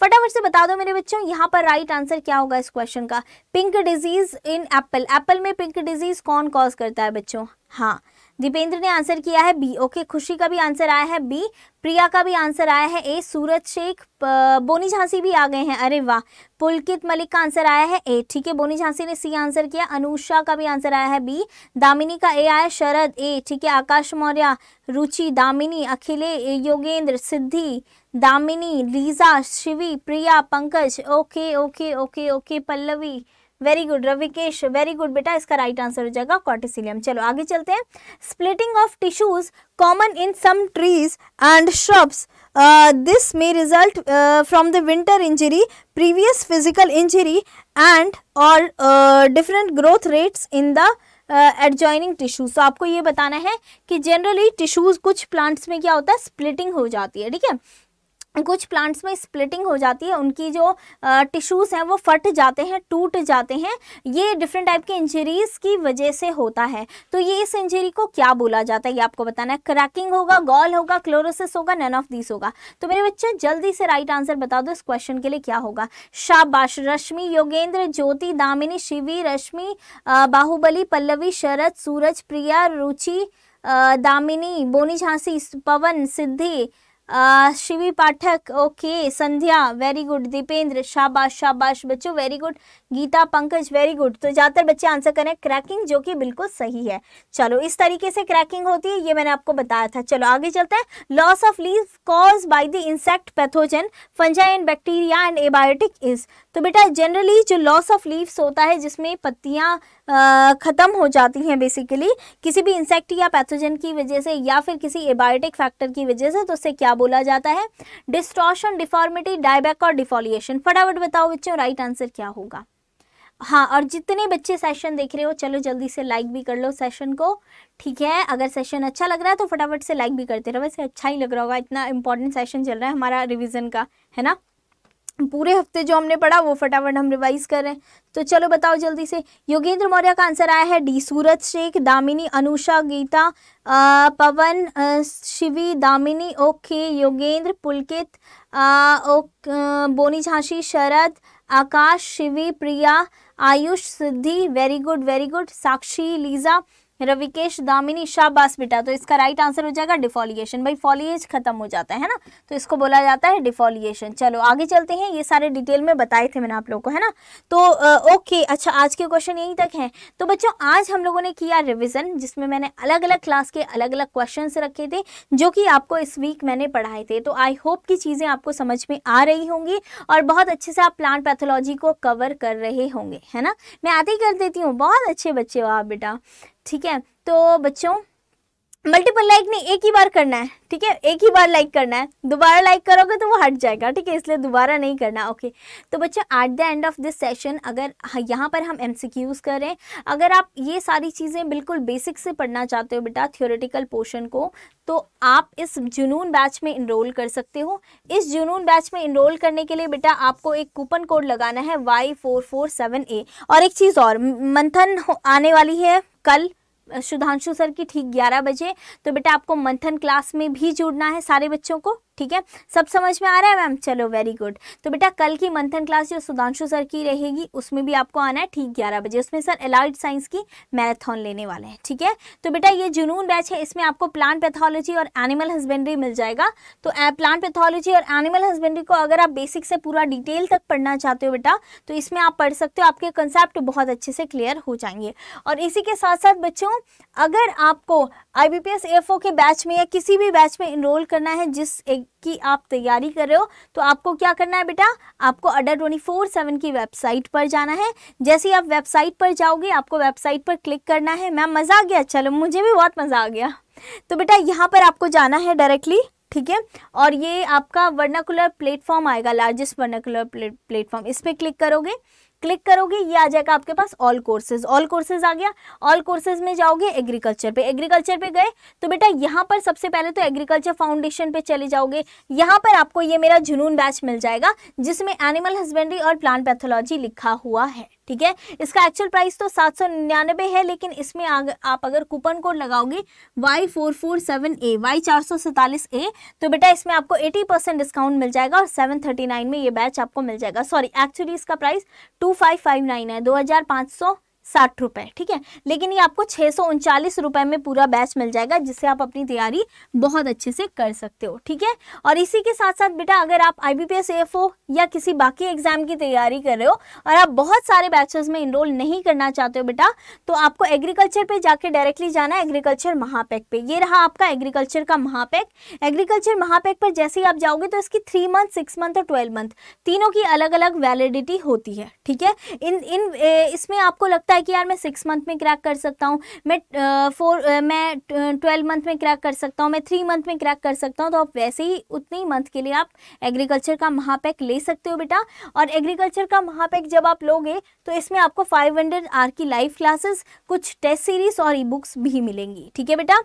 फटाफट से बता दो मेरे बच्चों यहाँ पर राइट आंसर क्या होगा इस क्वेश्चन का pink disease in apple apple में पिंक डिजीज कौन कॉज करता है बच्चों हाँ दीपेंद्र ने आंसर किया है बी ओके खुशी का भी आंसर आया है बी प्रिया का भी आंसर आया है ए सूरज शेख बोनी झांसी भी आ गए हैं अरे वाह पुलकित मलिक का आंसर आया है ए ठीक है बोनी झांसी ने सी आंसर किया अनुषा का भी आंसर आया है बी दामिनी का ए आया शरद ए ठीक है Akash Maurya Ruchi Damini Akhil Yogendra Siddhi Damini Liza Shivi Priya Pankaj okay okay okay okay Pallavi very good Ravikesh very good बेटा इसका राइट आंसर हो जाएगा कॉटिसिलियम चलो आगे चलते हैं splitting of tissues common in some trees and shrubs this may result from the winter injury previous physical injury and और different growth rates in the adjoining tissues तो आपको ये बताना है कि जनरली टिश्यूज कुछ प्लांट्स में क्या होता है स्प्लिटिंग हो जाती है ठीक है कुछ प्लांट्स में स्प्लिटिंग हो जाती है उनकी जो टिश्यूज़ हैं वो फट जाते हैं टूट जाते हैं ये डिफरेंट टाइप के इंजरीज़ की वजह से होता है तो ये इस इंजरी को क्या बोला जाता है ये आपको बताना है क्रैकिंग होगा गॉल होगा क्लोरोसिस होगा नन ऑफ दिस होगा तो मेरे बच्चे जल्दी से राइट आंसर बता दो इस क्वेश्चन के लिए क्या होगा शाबाश Rashmi Yogendra Jyoti Damini Shivi Rashmi Bahubali Pallavi Sharad Suraj Priya Ruchi Damini Boni Jhansi Pawan Siddhi Shivi Pathak okay Sandhya very good Deependra शाबाश शाबाश बच्चों very good Geeta Pankaj very good तो ज़्यादातर बच्चे आंसर करें क्रैकिंग जो कि बिल्कुल सही है चलो इस तरीके से क्रैकिंग होती है ये मैंने आपको बताया था चलो आगे चलते हैं loss of leave cause by the insect pathogen fungi and bacteria and abiotic is तो बेटा जनरली जो लॉस ऑफ लीव्स होता है जिसमें पत्तियाँ ख़त्म हो जाती हैं बेसिकली किसी भी इंसेक्ट या पैथोजन की वजह से या फिर किसी एबायोटिक फैक्टर की वजह से तो उससे क्या बोला जाता है डिस्ट्रॉशन डिफॉर्मिटी डायबैक और डिफॉलिएशन फटाफट बताओ बच्चों राइट आंसर क्या होगा हाँ और जितने बच्चे सेशन देख रहे हो चलो जल्दी से लाइक भी कर लो सेशन को ठीक है अगर सेशन अच्छा लग रहा है तो फटाफट से लाइक भी करते रहो वैसे अच्छा ही लग रहा होगा इतना इंपॉर्टेंट सेशन चल रहा है हमारा रिवीजन का है ना पूरे हफ्ते जो हमने पढ़ा वो फटाफट हम रिवाइज कर रहे हैं तो चलो बताओ जल्दी से योगेंद्र मौर्य का आंसर आया है डी सूरज शेख दामिनी अनुषा गीता आ, पवन आ, शिवी दामिनी ओके योगेंद्र पुलकित आ, आ, Boni Jhansi Sharad Akash Shivi Priya Ayush Siddhi very good very good Sakshi Liza Ravikesh Damini शाबाश बेटा तो इसका राइट आंसर हो जाएगा डिफॉलिएशन भाई फॉलिएज खत्म हो जाता है ना तो इसको बोला जाता है डिफॉलिएशन चलो आगे चलते हैं ये सारे डिटेल में बताए थे मैंने आप लोगों को है ना तो आ, ओके अच्छा आज के क्वेश्चन यहीं तक हैं तो बच्चों आज हम लोगों ने किया रिविजन जिसमें मैंने अलग अलग क्लास के अलग अलग क्वेश्चन रखे थे जो कि आपको इस वीक मैंने पढ़ाए थे तो आई होप की चीज़ें आपको समझ में आ रही होंगी और बहुत अच्छे से आप प्लांट पैथोलॉजी को कवर कर रहे होंगे है ना मैं आते ही कर देती हूँ बहुत अच्छे बच्चे हो आप बेटा ठीक है तो बच्चों मल्टीपल लाइक नहीं एक ही बार करना है ठीक है एक ही बार लाइक करना है दोबारा लाइक करोगे तो वो हट जाएगा ठीक है इसलिए दोबारा नहीं करना ओके तो बच्चा at the end of this session अगर यहाँ पर हम एम सी रहे करें अगर आप ये सारी चीज़ें बिल्कुल बेसिक से पढ़ना चाहते हो बेटा थियोरेटिकल पोर्शन को तो आप इस जुनून बैच में इनरोल कर सकते हो इस जुनून बैच में इनरोल करने के लिए बेटा आपको एक कूपन कोड लगाना है Y four four seven A और एक चीज़ और मंथन आने वाली है कल शुद्धांशु सर की ठीक ग्यारह बजे तो बेटा आपको मंथन क्लास में भी जुड़ना है सारे बच्चों को ठीक है सब समझ में आ रहा है मैम चलो वेरी गुड तो बेटा कल की मंथन क्लास जो सुधांशु सर की रहेगी उसमें भी आपको आना है ठीक ग्यारह बजे उसमें सर एलाइड साइंस की मैराथन लेने वाले हैं ठीक है तो बेटा ये जुनून बैच है इसमें आपको प्लांट पैथोलॉजी और एनिमल हस्बेंड्री मिल जाएगा तो प्लांट पैथोलॉजी और एनिमल हस्बेंड्री को अगर आप बेसिक से पूरा डिटेल तक पढ़ना चाहते हो बेटा तो इसमें आप पढ़ सकते हो आपके कंसेप्ट बहुत अच्छे से क्लियर हो जाएंगे और इसी के साथ साथ बच्चों अगर आपको आई बी के बैच में या किसी भी बैच में इनरोल करना है जिस एक की आप तैयारी कर रहे हो तो आपको क्या करना है बेटा आपको अडर ट्वेंटी फोर सेवन की वेबसाइट पर जाना है जैसे ही आप वेबसाइट पर जाओगे आपको वेबसाइट पर क्लिक करना है मैम मज़ा आ गया चलो मुझे भी बहुत मज़ा आ गया तो बेटा यहाँ पर आपको जाना है डायरेक्टली ठीक है और ये आपका वर्नाकुलर प्लेटफॉर्म आएगा लार्जेस्ट वर्नाकुलर प्लेटफॉर्म इस पर क्लिक करोगे क्लिक करोगे ये आ जाएगा आपके पास ऑल कोर्सेज ऑल कोर्सेज आ गया ऑल कोर्सेज में जाओगे एग्रीकल्चर पे एग्रीकल्चर पे गए तो बेटा यहाँ पर सबसे पहले तो एग्रीकल्चर फाउंडेशन पे चले जाओगे यहाँ पर आपको ये मेरा जुनून बैच मिल जाएगा जिसमें एनिमल हस्बेंड्री और प्लांट पैथोलॉजी लिखा हुआ है ठीक है इसका एक्चुअल प्राइस तो सात सौ निन्यानबे है लेकिन इसमें आग, आप अगर कूपन कोड लगाओगे Y four four seven A Y चार सौ सैतालीस ए तो बेटा इसमें आपको एटी परसेंट डिस्काउंट मिल जाएगा और सेवन थर्टी नाइन में ये बैच आपको मिल जाएगा सॉरी एक्चुअली इसका price two five five nine है दो हज़ार पाँच सौ साठ रुपए ठीक है लेकिन ये आपको छह सौ उनचालीस रुपए में पूरा बैच मिल जाएगा जिससे आप अपनी तैयारी बहुत अच्छे से कर सकते हो ठीक है और इसी के साथ साथ बेटा अगर आप I B P S F O या किसी बाकी एग्जाम की तैयारी कर रहे हो और आप बहुत सारे बैचेस में इनरोल नहीं करना चाहते हो बेटा तो आपको एग्रीकल्चर पे जाके डायरेक्टली जाना है एग्रीकल्चर महापैक पे ये रहा आपका एग्रीकल्चर का महापैक एग्रीकल्चर महापैक पर जैसे ही आप जाओगे तो इसकी थ्री मंथ सिक्स मंथ और ट्वेल्व मंथ तीनों की अलग अलग वैलिडिटी होती है ठीक है इन इन इसमें आपको लगता है है कि यार मैं सिक्स मंथ में क्रैक कर सकता हूँ मैं फोर मैं ट्वेल्व मंथ में क्रैक कर सकता हूँ मैं थ्री मंथ में क्रैक कर सकता हूँ तो आप वैसे ही उतने ही मंथ के लिए आप एग्रीकल्चर का महापैक ले सकते हो बेटा और एग्रीकल्चर का महापैक जब आप लोगे तो इसमें आपको फाइव आर की लाइव क्लासेस कुछ टेस्ट सीरीज और ई बुक्स भी मिलेंगी ठीक है बेटा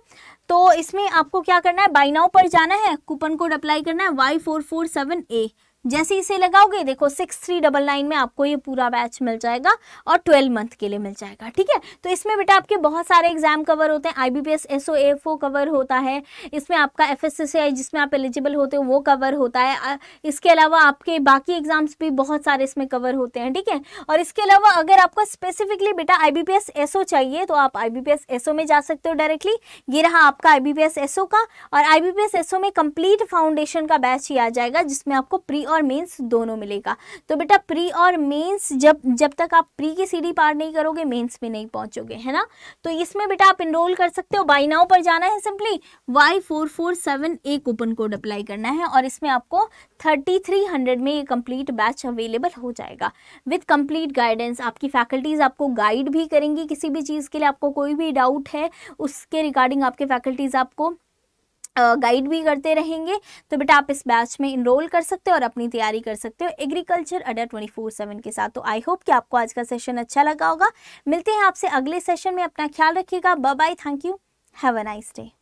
तो इसमें आपको क्या करना है बाइनाओ पर जाना है कूपन कोड अप्लाई करना है Y four four seven A जैसे इसे लगाओगे देखो सिक्स थ्री डबल नाइन में आपको ये पूरा बैच मिल जाएगा और ट्वेल्व मंथ के लिए मिल जाएगा ठीक है तो इसमें बेटा आपके बहुत सारे एग्जाम कवर होते हैं I B P S S O F O cover होता है इसमें आपका एफ एस एस आई जिसमें आप एलिजिबल होते हो वो कवर होता है इसके अलावा आपके बाकी एग्जाम्स भी बहुत सारे इसमें कवर होते हैं ठीक है और इसके अलावा अगर आपको स्पेसिफिकली बेटा I B P S S O चाहिए तो आप I B P S S O में जा सकते हो डायरेक्टली ये रहा आपका I B P S S O का और I B P S S O में कंप्लीट फाउंडेशन का बैच ही आ जाएगा जिसमें आपको प्री और मेंस दोनों मिलेगा तो बेटा प्री और मेंस जब जब तक आप प्री की सीढ़ी पार नहीं करोगे मेंस में नहीं पहुंचोगे है ना तो इसमें बेटा आप इनरोल कर सकते हो बाई नाउ पर जाना है simply Y four four seven A coupon code apply करना है और इसमें आपको थर्टी थ्री हंड्रेड में ये कंप्लीट बैच अवेलेबल हो जाएगा विथ कंप्लीट गाइडेंस आपकी फैकल्टीज़ आपको गाइड भी करेंगी किसी भी चीज़ के लिए आपको कोई भी डाउट है उसके रिगार्डिंग आपके फैकल्टीज़ आपको गाइड भी करते रहेंगे तो बेटा आप इस बैच में इनरोल कर सकते हो और अपनी तैयारी कर सकते हो agriculture Adda twenty four seven के साथ तो आई होप कि आपको आज का सेशन अच्छा लगा होगा मिलते हैं आपसे अगले सेशन में अपना ख्याल रखिएगा bye thank you have a nice day